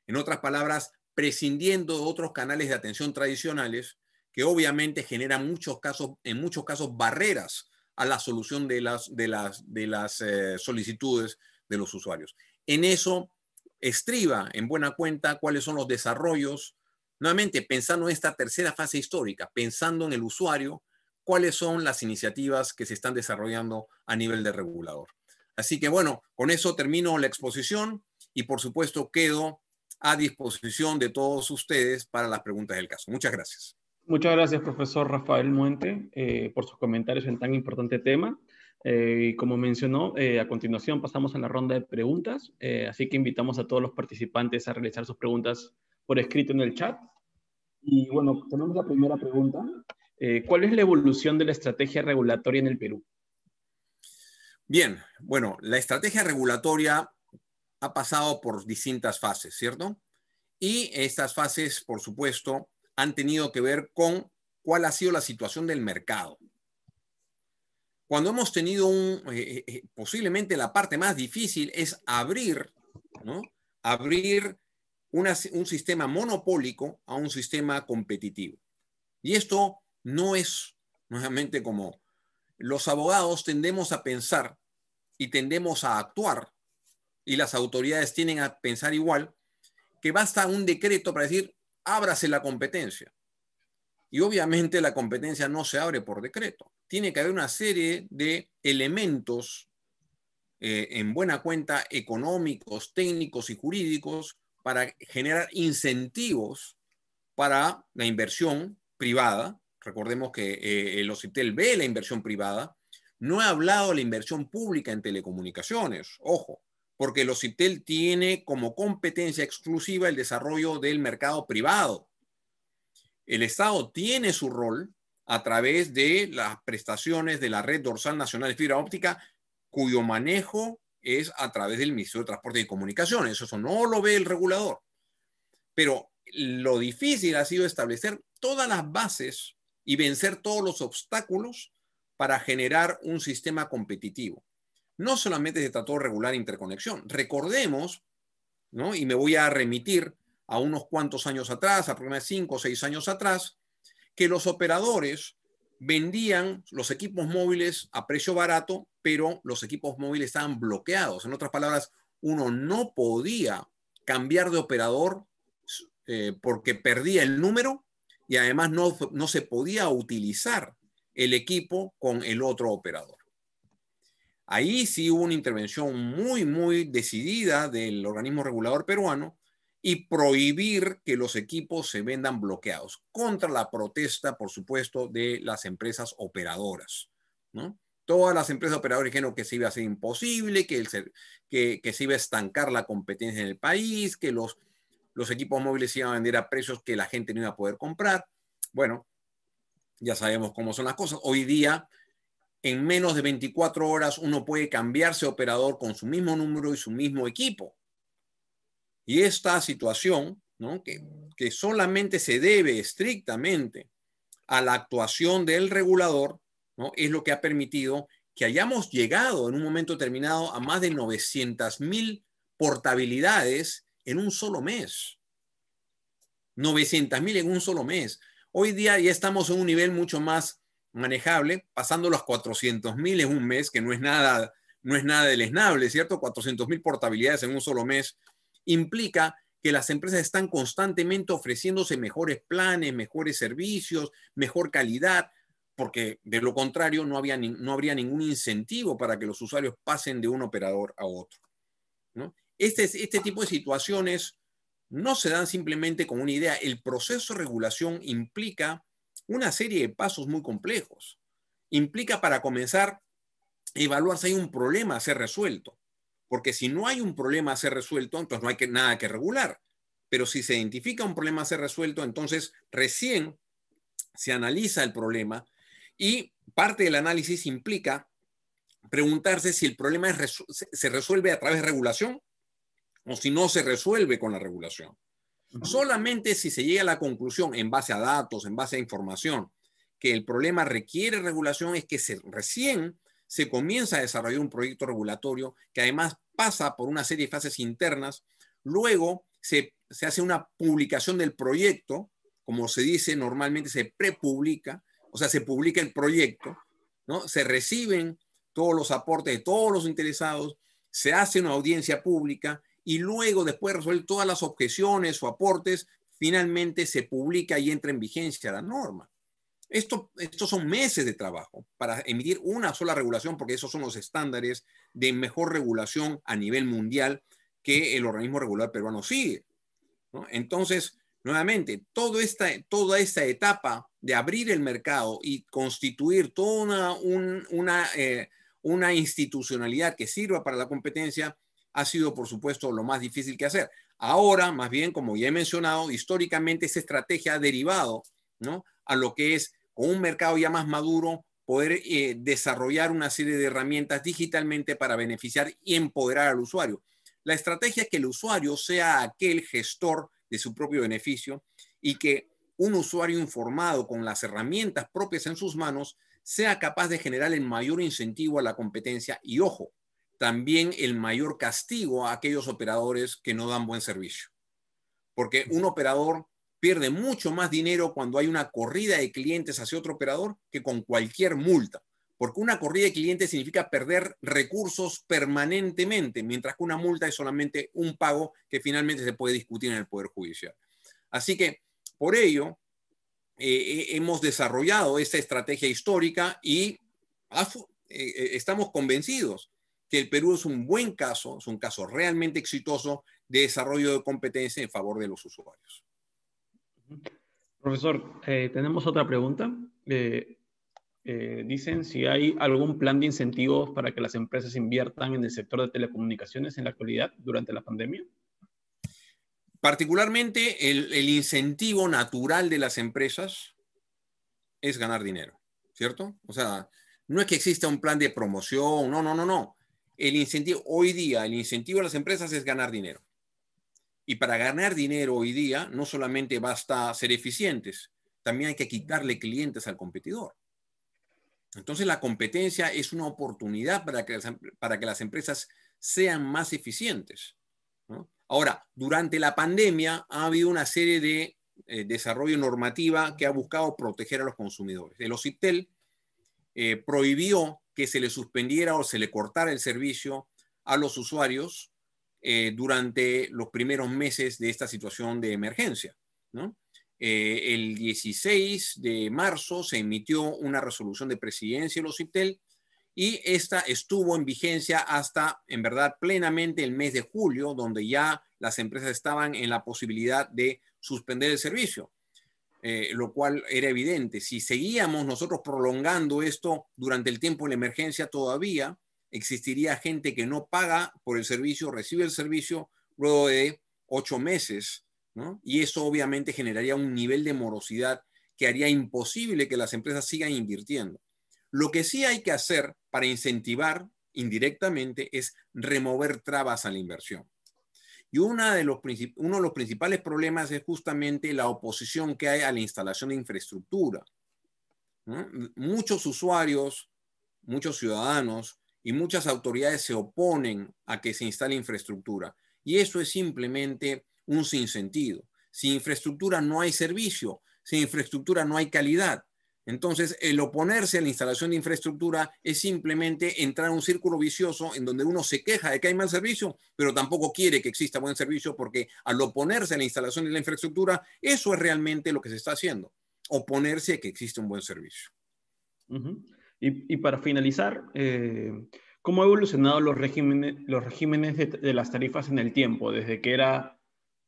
En otras palabras, prescindiendo de otros canales de atención tradicionales que obviamente generan muchos casos, en muchos casos barreras a la solución de las, eh, solicitudes de los usuarios. En eso estriba en buena cuenta cuáles son los desarrollos Nuevamente, pensando en esta tercera fase histórica, pensando en el usuario, cuáles son las iniciativas que se están desarrollando a nivel de regulador. Así que bueno, con eso termino la exposición y por supuesto quedo a disposición de todos ustedes para las preguntas del caso. Muchas gracias. Muchas gracias, profesor Rafael Muente, eh, por sus comentarios en tan importante tema. Eh, como mencionó, eh, a continuación pasamos a la ronda de preguntas, eh, así que invitamos a todos los participantes a realizar sus preguntas por escrito en el chat y bueno, tenemos la primera pregunta. Eh, ¿Cuál es la evolución de la estrategia regulatoria en el Perú? Bien, bueno, la estrategia regulatoria ha pasado por distintas fases, ¿cierto? Y estas fases, por supuesto, han tenido que ver con cuál ha sido la situación del mercado. Cuando hemos tenido un, eh, eh, posiblemente la parte más difícil es abrir, ¿no? Abrir un sistema monopólico a un sistema competitivo. Y esto no es, nuevamente, como los abogados tendemos a pensar y tendemos a actuar, y las autoridades tienen a pensar igual, que basta un decreto para decir, ábrase la competencia. Y obviamente la competencia no se abre por decreto. Tiene que haber una serie de elementos, eh, en buena cuenta, económicos, técnicos y jurídicos, para generar incentivos para la inversión privada. Recordemos que eh, el OCITEL ve la inversión privada. No he hablado de la inversión pública en telecomunicaciones, ojo, porque el OCITEL tiene como competencia exclusiva el desarrollo del mercado privado. El Estado tiene su rol a través de las prestaciones de la red dorsal nacional de fibra óptica, cuyo manejo es a través del Ministerio de Transporte y Comunicaciones. Eso no lo ve el regulador. Pero lo difícil ha sido establecer todas las bases y vencer todos los obstáculos para generar un sistema competitivo. No solamente se trató de regular interconexión. Recordemos, y me voy a remitir a unos cuantos años atrás, a aproximadamente cinco o seis años atrás, que los operadores vendían los equipos móviles a precio barato pero los equipos móviles estaban bloqueados. En otras palabras, uno no podía cambiar de operador eh, porque perdía el número y además no, no se podía utilizar el equipo con el otro operador. Ahí sí hubo una intervención muy, muy decidida del organismo regulador peruano y prohibir que los equipos se vendan bloqueados, contra la protesta, por supuesto, de las empresas operadoras. ¿no? todas las empresas operadoras dijeron que se iba a ser imposible, que, el, que, que, se iba a estancar la competencia en el país, que los, los equipos móviles se iban a vender a precios que la gente no iba a poder comprar. Bueno, ya sabemos cómo son las cosas. Hoy día, en menos de 24 horas, uno puede cambiarse operador con su mismo número y su mismo equipo. Y esta situación, que, que solamente se debe estrictamente a la actuación del regulador, es lo que ha permitido que hayamos llegado en un momento determinado a más de 900.000 portabilidades en un solo mes. 900.000 en un solo mes. Hoy día ya estamos en un nivel mucho más manejable, pasando los 400.000 en un mes, que no es nada, no es nada deleznable, ¿cierto? 400.000 portabilidades en un solo mes implica que las empresas están constantemente ofreciéndose mejores planes, mejores servicios, mejor calidad, porque de lo contrario no, había no habría ningún incentivo para que los usuarios pasen de un operador a otro. ¿no? Este, este tipo de situaciones no se dan simplemente con una idea. El proceso de regulación implica una serie de pasos muy complejos. Implica para comenzar evaluar si hay un problema a ser resuelto. Porque si no hay un problema a ser resuelto, entonces no hay que, nada que regular. Pero si se identifica un problema a ser resuelto, entonces recién se analiza el problema, y parte del análisis implica preguntarse si el problema se resuelve a través de regulación o si no se resuelve con la regulación. Solamente si se llega a la conclusión en base a datos, en base a información, que el problema requiere regulación es que se, recién se comienza a desarrollar un proyecto regulatorio que además pasa por una serie de fases internas, luego se, se hace una publicación del proyecto, como se dice normalmente, se prepublica, o sea, se publica el proyecto, ¿no? Se reciben todos los aportes de todos los interesados, se hace una audiencia pública y luego, después de resolver todas las objeciones o aportes, finalmente se publica y entra en vigencia la norma. Esto, estos son meses de trabajo para emitir una sola regulación, porque esos son los estándares de mejor regulación a nivel mundial que el organismo regular peruano sigue. ¿no? Entonces, Nuevamente, esta, toda esta etapa de abrir el mercado y constituir toda una, una, eh, una institucionalidad que sirva para la competencia ha sido, por supuesto, lo más difícil que hacer. Ahora, más bien, como ya he mencionado, históricamente esa estrategia ha derivado ¿no? a lo que es, con un mercado ya más maduro, poder eh, desarrollar una serie de herramientas digitalmente para beneficiar y empoderar al usuario. La estrategia es que el usuario sea aquel gestor de su propio beneficio y que un usuario informado con las herramientas propias en sus manos sea capaz de generar el mayor incentivo a la competencia y, ojo, también el mayor castigo a aquellos operadores que no dan buen servicio. Porque un operador pierde mucho más dinero cuando hay una corrida de clientes hacia otro operador que con cualquier multa porque una corrida de clientes significa perder recursos permanentemente, mientras que una multa es solamente un pago que finalmente se puede discutir en el Poder Judicial. Así que, por ello, eh, eh, hemos desarrollado esta estrategia histórica y eh, estamos convencidos que el Perú es un buen caso, es un caso realmente exitoso de desarrollo de competencia en favor de los usuarios. Profesor, tenemos otra pregunta. Eh, eh, dicen si hay algún plan de incentivos para que las empresas inviertan en el sector de telecomunicaciones en la actualidad durante la pandemia. Particularmente el, el incentivo natural de las empresas es ganar dinero, ¿cierto? O sea, no es que exista un plan de promoción, no, no, no, no. El incentivo, hoy día, el incentivo a las empresas es ganar dinero. Y para ganar dinero hoy día, no solamente basta ser eficientes, también hay que quitarle clientes al competidor. Entonces la competencia es una oportunidad para que, em, para que las empresas sean más eficientes. Ahora, durante la pandemia ha habido una serie de eh, desarrollo normativa que ha buscado proteger a los consumidores. El OCIPTEL eh, prohibió que se le suspendiera o se le cortara el servicio a los usuarios eh, durante los primeros meses de esta situación de emergencia. ¿no? Eh, el 16 de marzo se emitió una resolución de presidencia de los CIPTEL y esta estuvo en vigencia hasta, en verdad, plenamente el mes de julio, donde ya las empresas estaban en la posibilidad de suspender el servicio, eh, lo cual era evidente. Si seguíamos nosotros prolongando esto durante el tiempo de la emergencia, todavía existiría gente que no paga por el servicio, recibe el servicio luego de ocho meses y eso obviamente generaría un nivel de morosidad que haría imposible que las empresas sigan invirtiendo. Lo que sí hay que hacer para incentivar indirectamente es remover trabas a la inversión. Y de los uno de los principales problemas es justamente la oposición que hay a la instalación de infraestructura. Muchos usuarios, muchos ciudadanos y muchas autoridades se oponen a que se instale infraestructura. Y eso es simplemente un sinsentido. Sin infraestructura no hay servicio, sin infraestructura no hay calidad. Entonces, el oponerse a la instalación de infraestructura es simplemente entrar en un círculo vicioso en donde uno se queja de que hay mal servicio, pero tampoco quiere que exista buen servicio porque al oponerse a la instalación de la infraestructura, eso es realmente lo que se está haciendo, oponerse a que exista un buen servicio. y, para finalizar, eh, ¿cómo han evolucionado los regímenes, los regímenes de las tarifas en el tiempo, desde que era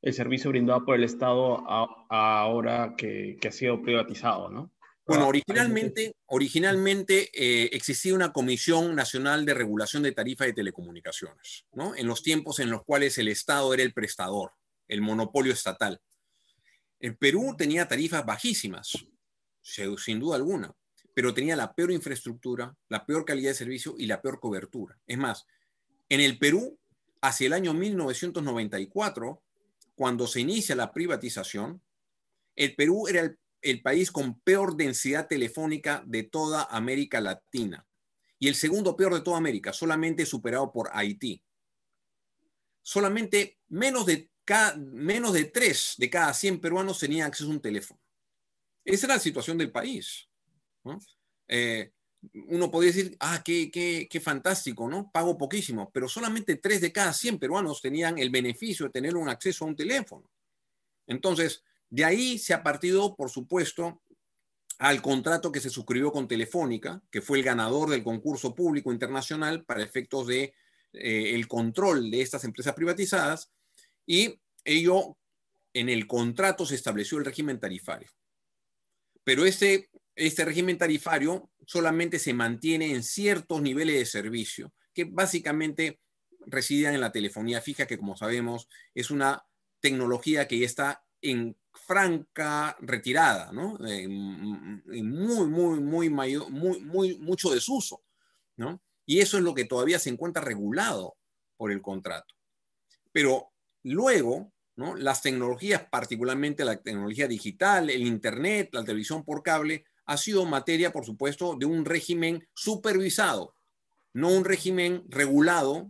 el servicio brindado por el Estado ahora que, ha sido privatizado, ¿no? Bueno, ah, originalmente, originalmente eh, existía una Comisión Nacional de Regulación de Tarifas de Telecomunicaciones, ¿no? En los tiempos en los cuales el Estado era el prestador, el monopolio estatal. El eh, Perú tenía tarifas bajísimas, sin duda alguna, pero tenía la peor infraestructura, la peor calidad de servicio y la peor cobertura. Es más, en el Perú, hacia el año 1994, cuando se inicia la privatización, el Perú era el, país con peor densidad telefónica de toda América Latina y el segundo peor de toda América, solamente superado por Haití. Solamente menos de, tres menos de de cada 100 peruanos tenían acceso a un teléfono. Esa era la situación del país. Eh, uno podría decir, ah, qué, qué, qué, fantástico, ¿no? Pago poquísimo, pero solamente tres de cada 100 peruanos tenían el beneficio de tener un acceso a un teléfono. Entonces, de ahí se ha partido, por supuesto, al contrato que se suscribió con Telefónica, que fue el ganador del concurso público internacional para efectos de eh, el control de estas empresas privatizadas, y ello, en el contrato se estableció el régimen tarifario. Pero este, este régimen tarifario solamente se mantiene en ciertos niveles de servicio, que básicamente residían en la telefonía fija, que como sabemos es una tecnología que ya está en franca retirada, ¿no? En, muy, muy, muy mayor, muy, muy, mucho desuso, ¿no? Y eso es lo que todavía se encuentra regulado por el contrato. Pero luego, ¿no? Las tecnologías, particularmente la tecnología digital, el Internet, la televisión por cable, ha sido materia, por supuesto, de un régimen supervisado, no un régimen regulado,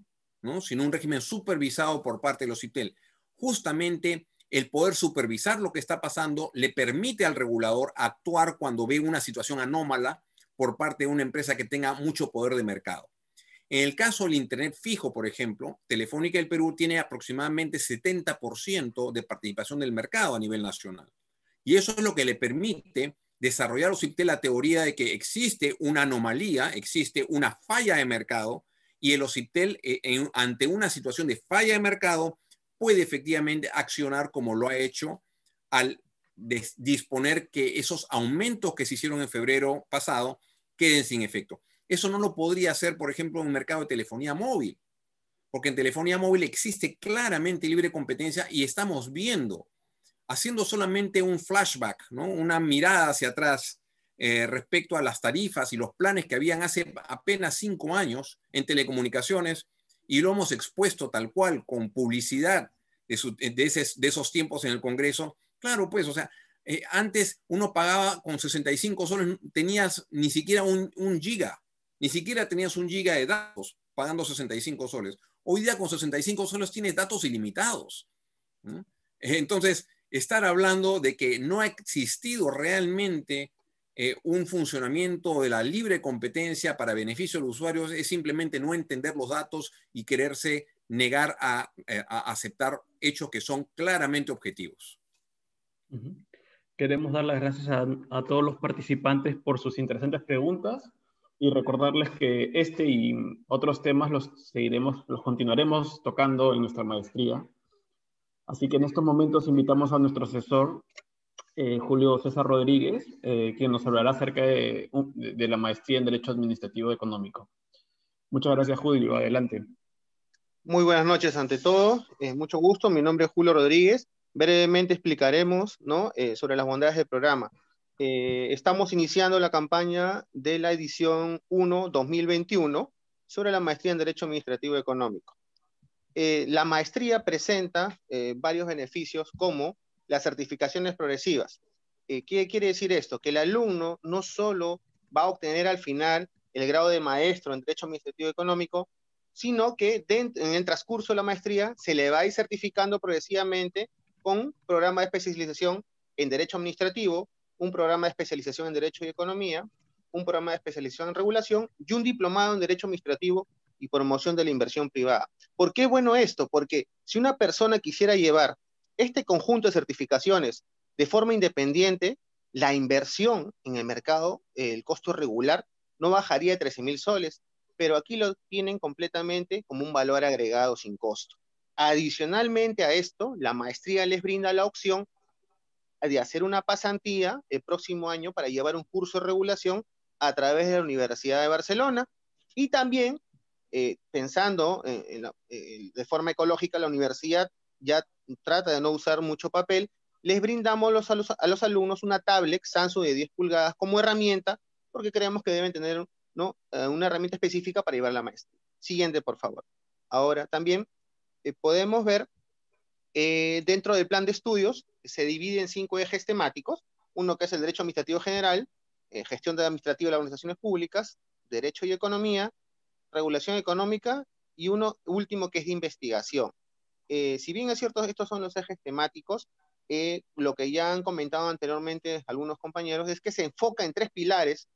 sino un régimen supervisado por parte de los ITEL. Justamente el poder supervisar lo que está pasando le permite al regulador actuar cuando ve una situación anómala por parte de una empresa que tenga mucho poder de mercado. En el caso del Internet fijo, por ejemplo, Telefónica del Perú tiene aproximadamente 70% de participación del mercado a nivel nacional. Y eso es lo que le permite Desarrollar la teoría de que existe una anomalía, existe una falla de mercado y el OCIPTEL eh, ante una situación de falla de mercado puede efectivamente accionar como lo ha hecho al disponer que esos aumentos que se hicieron en febrero pasado queden sin efecto. Eso no lo podría hacer, por ejemplo, en un mercado de telefonía móvil, porque en telefonía móvil existe claramente libre competencia y estamos viendo haciendo solamente un flashback, una mirada hacia atrás eh, respecto a las tarifas y los planes que habían hace apenas cinco años en telecomunicaciones y lo hemos expuesto tal cual con publicidad de, eh, esos tiempos en el Congreso. Claro, pues, o sea, eh, antes uno pagaba con 65 soles, tenías ni siquiera un, giga, ni siquiera tenías un giga de datos pagando 65 soles. Hoy día con 65 soles tienes datos ilimitados. Entonces, estar hablando de que no ha existido realmente eh, un funcionamiento de la libre competencia para beneficio de los usuarios, es simplemente no entender los datos y quererse negar a, eh, aceptar hechos que son claramente objetivos. Queremos dar las gracias a, a, todos los participantes por sus interesantes preguntas y recordarles que este y otros temas los seguiremos, los continuaremos tocando en nuestra maestría. Así que en estos momentos invitamos a nuestro asesor, eh, Julio César Rodríguez, eh, quien nos hablará acerca de, la maestría en Derecho Administrativo Económico. Muchas gracias, Julio. Adelante. Muy buenas noches ante todo. Eh, mucho gusto. Mi nombre es Julio Rodríguez. Brevemente explicaremos sobre las bondades del programa. estamos iniciando la campaña de la edición 1 2021 sobre la maestría en Derecho Administrativo Económico. Eh, la maestría presenta eh, varios beneficios como las certificaciones progresivas. Eh, ¿Qué quiere decir esto? Que el alumno no solo va a obtener al final el grado de maestro en Derecho Administrativo Económico, sino que en el transcurso de la maestría se le va a ir certificando progresivamente con programa de especialización en Derecho Administrativo, un programa de especialización en Derecho y Economía, un programa de especialización en Regulación y un diplomado en Derecho Administrativo y promoción de la inversión privada. ¿Por qué bueno esto? Porque si una persona quisiera llevar este conjunto de certificaciones de forma independiente, la inversión en el mercado, el costo regular, no bajaría de 13 mil soles, pero aquí lo tienen completamente como un valor agregado sin costo. Adicionalmente a esto, la maestría les brinda la opción de hacer una pasantía el próximo año para llevar un curso de regulación a través de la Universidad de Barcelona y también eh, pensando de forma ecológica, la universidad ya trata de no usar mucho papel, les brindamos a, los, alumnos una tablet Samsung de 10 pulgadas como herramienta, porque creemos que deben tener ¿no? Eh, una herramienta específica para llevar la maestría. Siguiente, por favor. Ahora también eh, podemos ver dentro del plan de estudios, se divide en cinco ejes temáticos, uno que es el derecho administrativo general, gestión de administrativa de las organizaciones públicas, derecho y economía, regulación económica y uno último que es de investigación. Eh, si bien es cierto, estos son los ejes temáticos, eh, lo que ya han comentado anteriormente algunos compañeros es que se enfoca en tres pilares,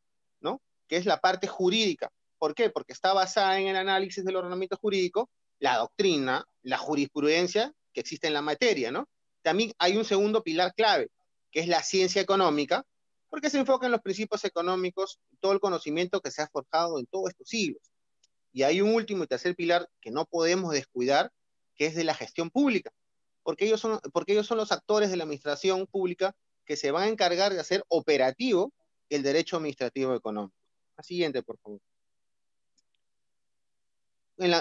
¿no? Que es la parte jurídica. ¿Por qué? Porque está basada en el análisis del ordenamiento jurídico, la doctrina, la jurisprudencia que existe en la materia, ¿no? También hay un segundo pilar clave, que es la ciencia económica, porque se enfoca en los principios económicos, todo el conocimiento que se ha forjado en todos estos siglos. Y hay un último y tercer pilar que no podemos descuidar, que es de la gestión pública, porque ellos son, porque ellos son los actores de la administración pública que se van a encargar de hacer operativo el derecho administrativo económico. La siguiente, por favor.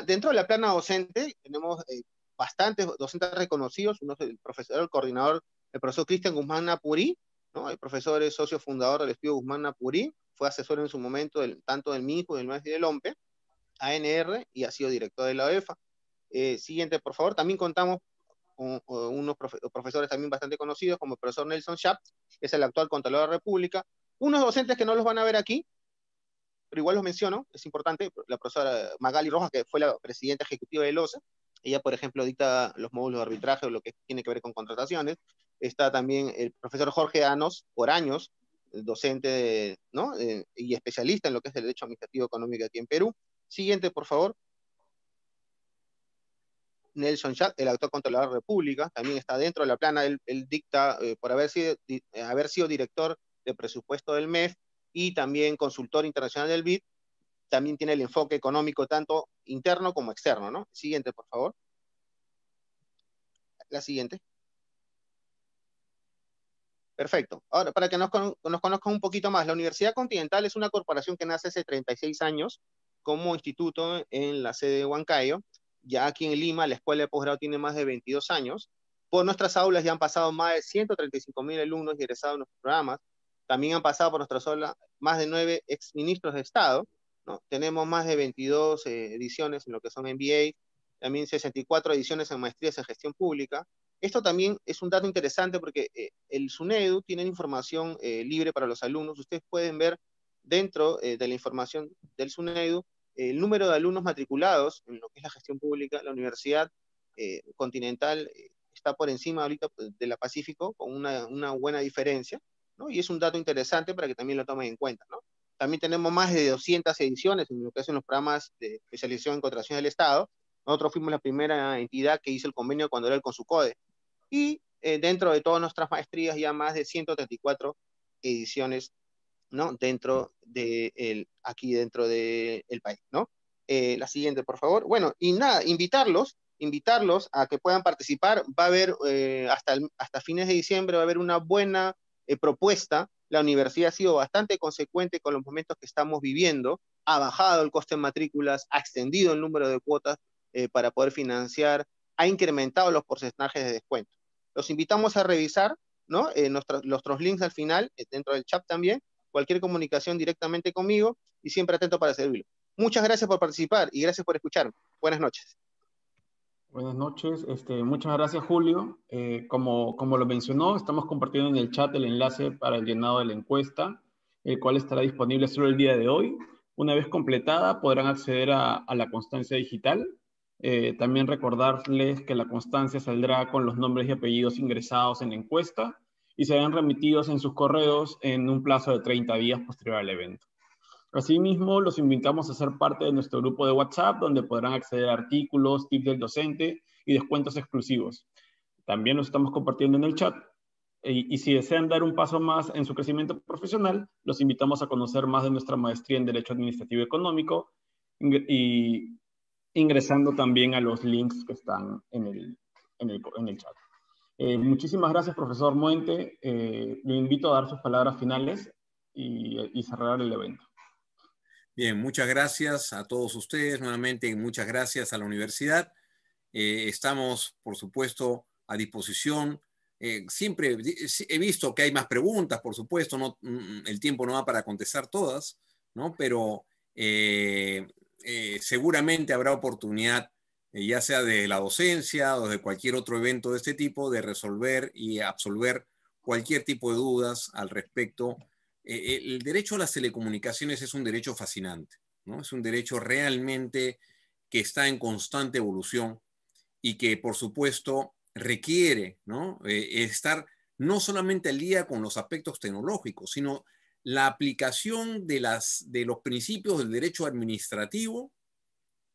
dentro de la plana docente tenemos eh, bastantes docentes reconocidos, uno es el profesor, el coordinador, el profesor Cristian Guzmán Napurí, el profesor es socio fundador del estudio Guzmán Napurí, fue asesor en su momento tanto del MINJU, del MES y del OMPE, ANR y ha sido director de la OEFA. Eh, siguiente, por favor. También contamos con, eh, unos profesores también bastante conocidos, como el profesor Nelson Schaap, es el actual Contralor de la República. Unos docentes que no los van a ver aquí, pero igual los menciono, es importante, la profesora Magali Rojas, que fue la presidenta ejecutiva de LOSA, ella, por ejemplo, dicta los módulos de arbitraje o lo que tiene que ver con contrataciones. Está también el profesor Jorge Anos años, docente ¿no? Eh, y especialista en lo que es el derecho administrativo económico aquí en Perú. Siguiente, por favor. Nelson Chat, el actor controlador de República, también está dentro de la plana. Él, dicta eh, por eh, haber sido, director de presupuesto del MEF y también consultor internacional del BID. También tiene el enfoque económico tanto interno como externo, ¿no? Siguiente, por favor. La siguiente. Perfecto. Ahora, para que nos, nos conozcan un poquito más, la Universidad Continental es una corporación que nace hace 36 años como instituto en la sede de Huancayo. Ya aquí en Lima, la escuela de posgrado tiene más de 22 años. Por nuestras aulas ya han pasado más de 135 mil alumnos ingresados egresados en nuestros programas. También han pasado por nuestras aulas más de nueve exministros de Estado. ¿no? Tenemos más de 22 eh, ediciones en lo que son MBA, también 64 ediciones en maestrías en gestión pública. Esto también es un dato interesante porque eh, el SUNEDU tiene información eh, libre para los alumnos. Ustedes pueden ver dentro de la información del SUNEDU el número de alumnos matriculados en lo que es la gestión pública, la Universidad eh, Continental eh, está por encima ahorita pues, de la Pacífico con una, una buena diferencia, ¿no? Y es un dato interesante para que también lo tomen en cuenta, ¿no? También tenemos más de 200 ediciones en lo que hacen los programas de especialización en contratación del Estado. Nosotros fuimos la primera entidad que hizo el convenio cuando era el Consucode. Y eh, dentro de todas nuestras maestrías ya más de 134 ediciones Dentro de el, aquí dentro del país, eh, la siguiente, por favor. Bueno, y nada, invitarlos, invitarlos a que puedan participar. Va a haber, eh, hasta, hasta fines de diciembre, va a haber una buena eh, propuesta. La universidad ha sido bastante consecuente con los momentos que estamos viviendo. Ha bajado el coste en matrículas, ha extendido el número de cuotas para poder financiar, ha incrementado los porcentajes de descuento. Los invitamos a revisar nuestros, nuestros links al final, dentro del chat también, cualquier comunicación directamente conmigo y siempre atento para servirlo. Muchas gracias por participar y gracias por escucharme. Buenas noches. Buenas noches, este, muchas gracias Julio. Eh, como, como lo mencionó, estamos compartiendo en el chat el enlace para el llenado de la encuesta, el cual estará disponible solo el día de hoy. Una vez completada, podrán acceder a, la constancia digital. Eh, también recordarles que la constancia saldrá con los nombres y apellidos ingresados en la encuesta y serán remitidos en sus correos en un plazo de 30 días posterior al evento. Asimismo, los invitamos a ser parte de nuestro grupo de WhatsApp, donde podrán acceder a artículos, tips del docente y descuentos exclusivos. También los estamos compartiendo en el chat. Y, e, y si desean dar un paso más en su crecimiento profesional, los invitamos a conocer más de nuestra maestría en Derecho Administrativo Económico y ingresando también a los links que están en el, en el, en el chat. Eh, muchísimas gracias, profesor Muente. Me eh, invito a dar sus palabras finales y, cerrar el evento. Bien, muchas gracias a todos ustedes nuevamente muchas gracias a la universidad. Eh, estamos, por supuesto, a disposición. siempre he visto que hay más preguntas, por supuesto, no, mm, el tiempo no va para contestar todas, ¿no? pero seguramente habrá oportunidad eh, ya sea de la docencia o de cualquier otro evento de este tipo, de resolver y absolver cualquier tipo de dudas al respecto. Eh, eh, el derecho a las telecomunicaciones es un derecho fascinante, ¿no? Es un derecho realmente que está en constante evolución y que, por supuesto, requiere ¿no? estar no solamente al día con los aspectos tecnológicos, sino la aplicación de, las, de los principios del derecho administrativo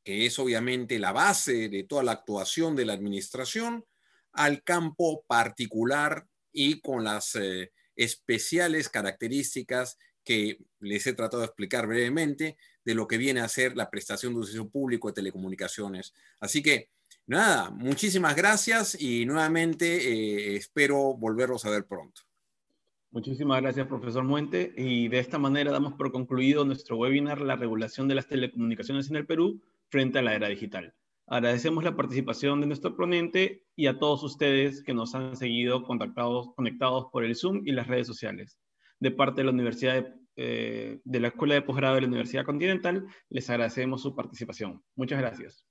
que es obviamente la base de toda la actuación de la administración, al campo particular y con las eh, especiales características que les he tratado de explicar brevemente de lo que viene a ser la prestación de un servicio público de telecomunicaciones. Así que, nada, muchísimas gracias y nuevamente eh, espero volverlos a ver pronto. Muchísimas gracias, profesor Muente. Y de esta manera damos por concluido nuestro webinar La regulación de las telecomunicaciones en el Perú, frente a la era digital. Agradecemos la participación de nuestro ponente y a todos ustedes que nos han seguido contactados, conectados por el Zoom y las redes sociales. De parte de la Universidad de eh, la Escuela de Posgrado de la Universidad Continental, les agradecemos su participación. Muchas gracias.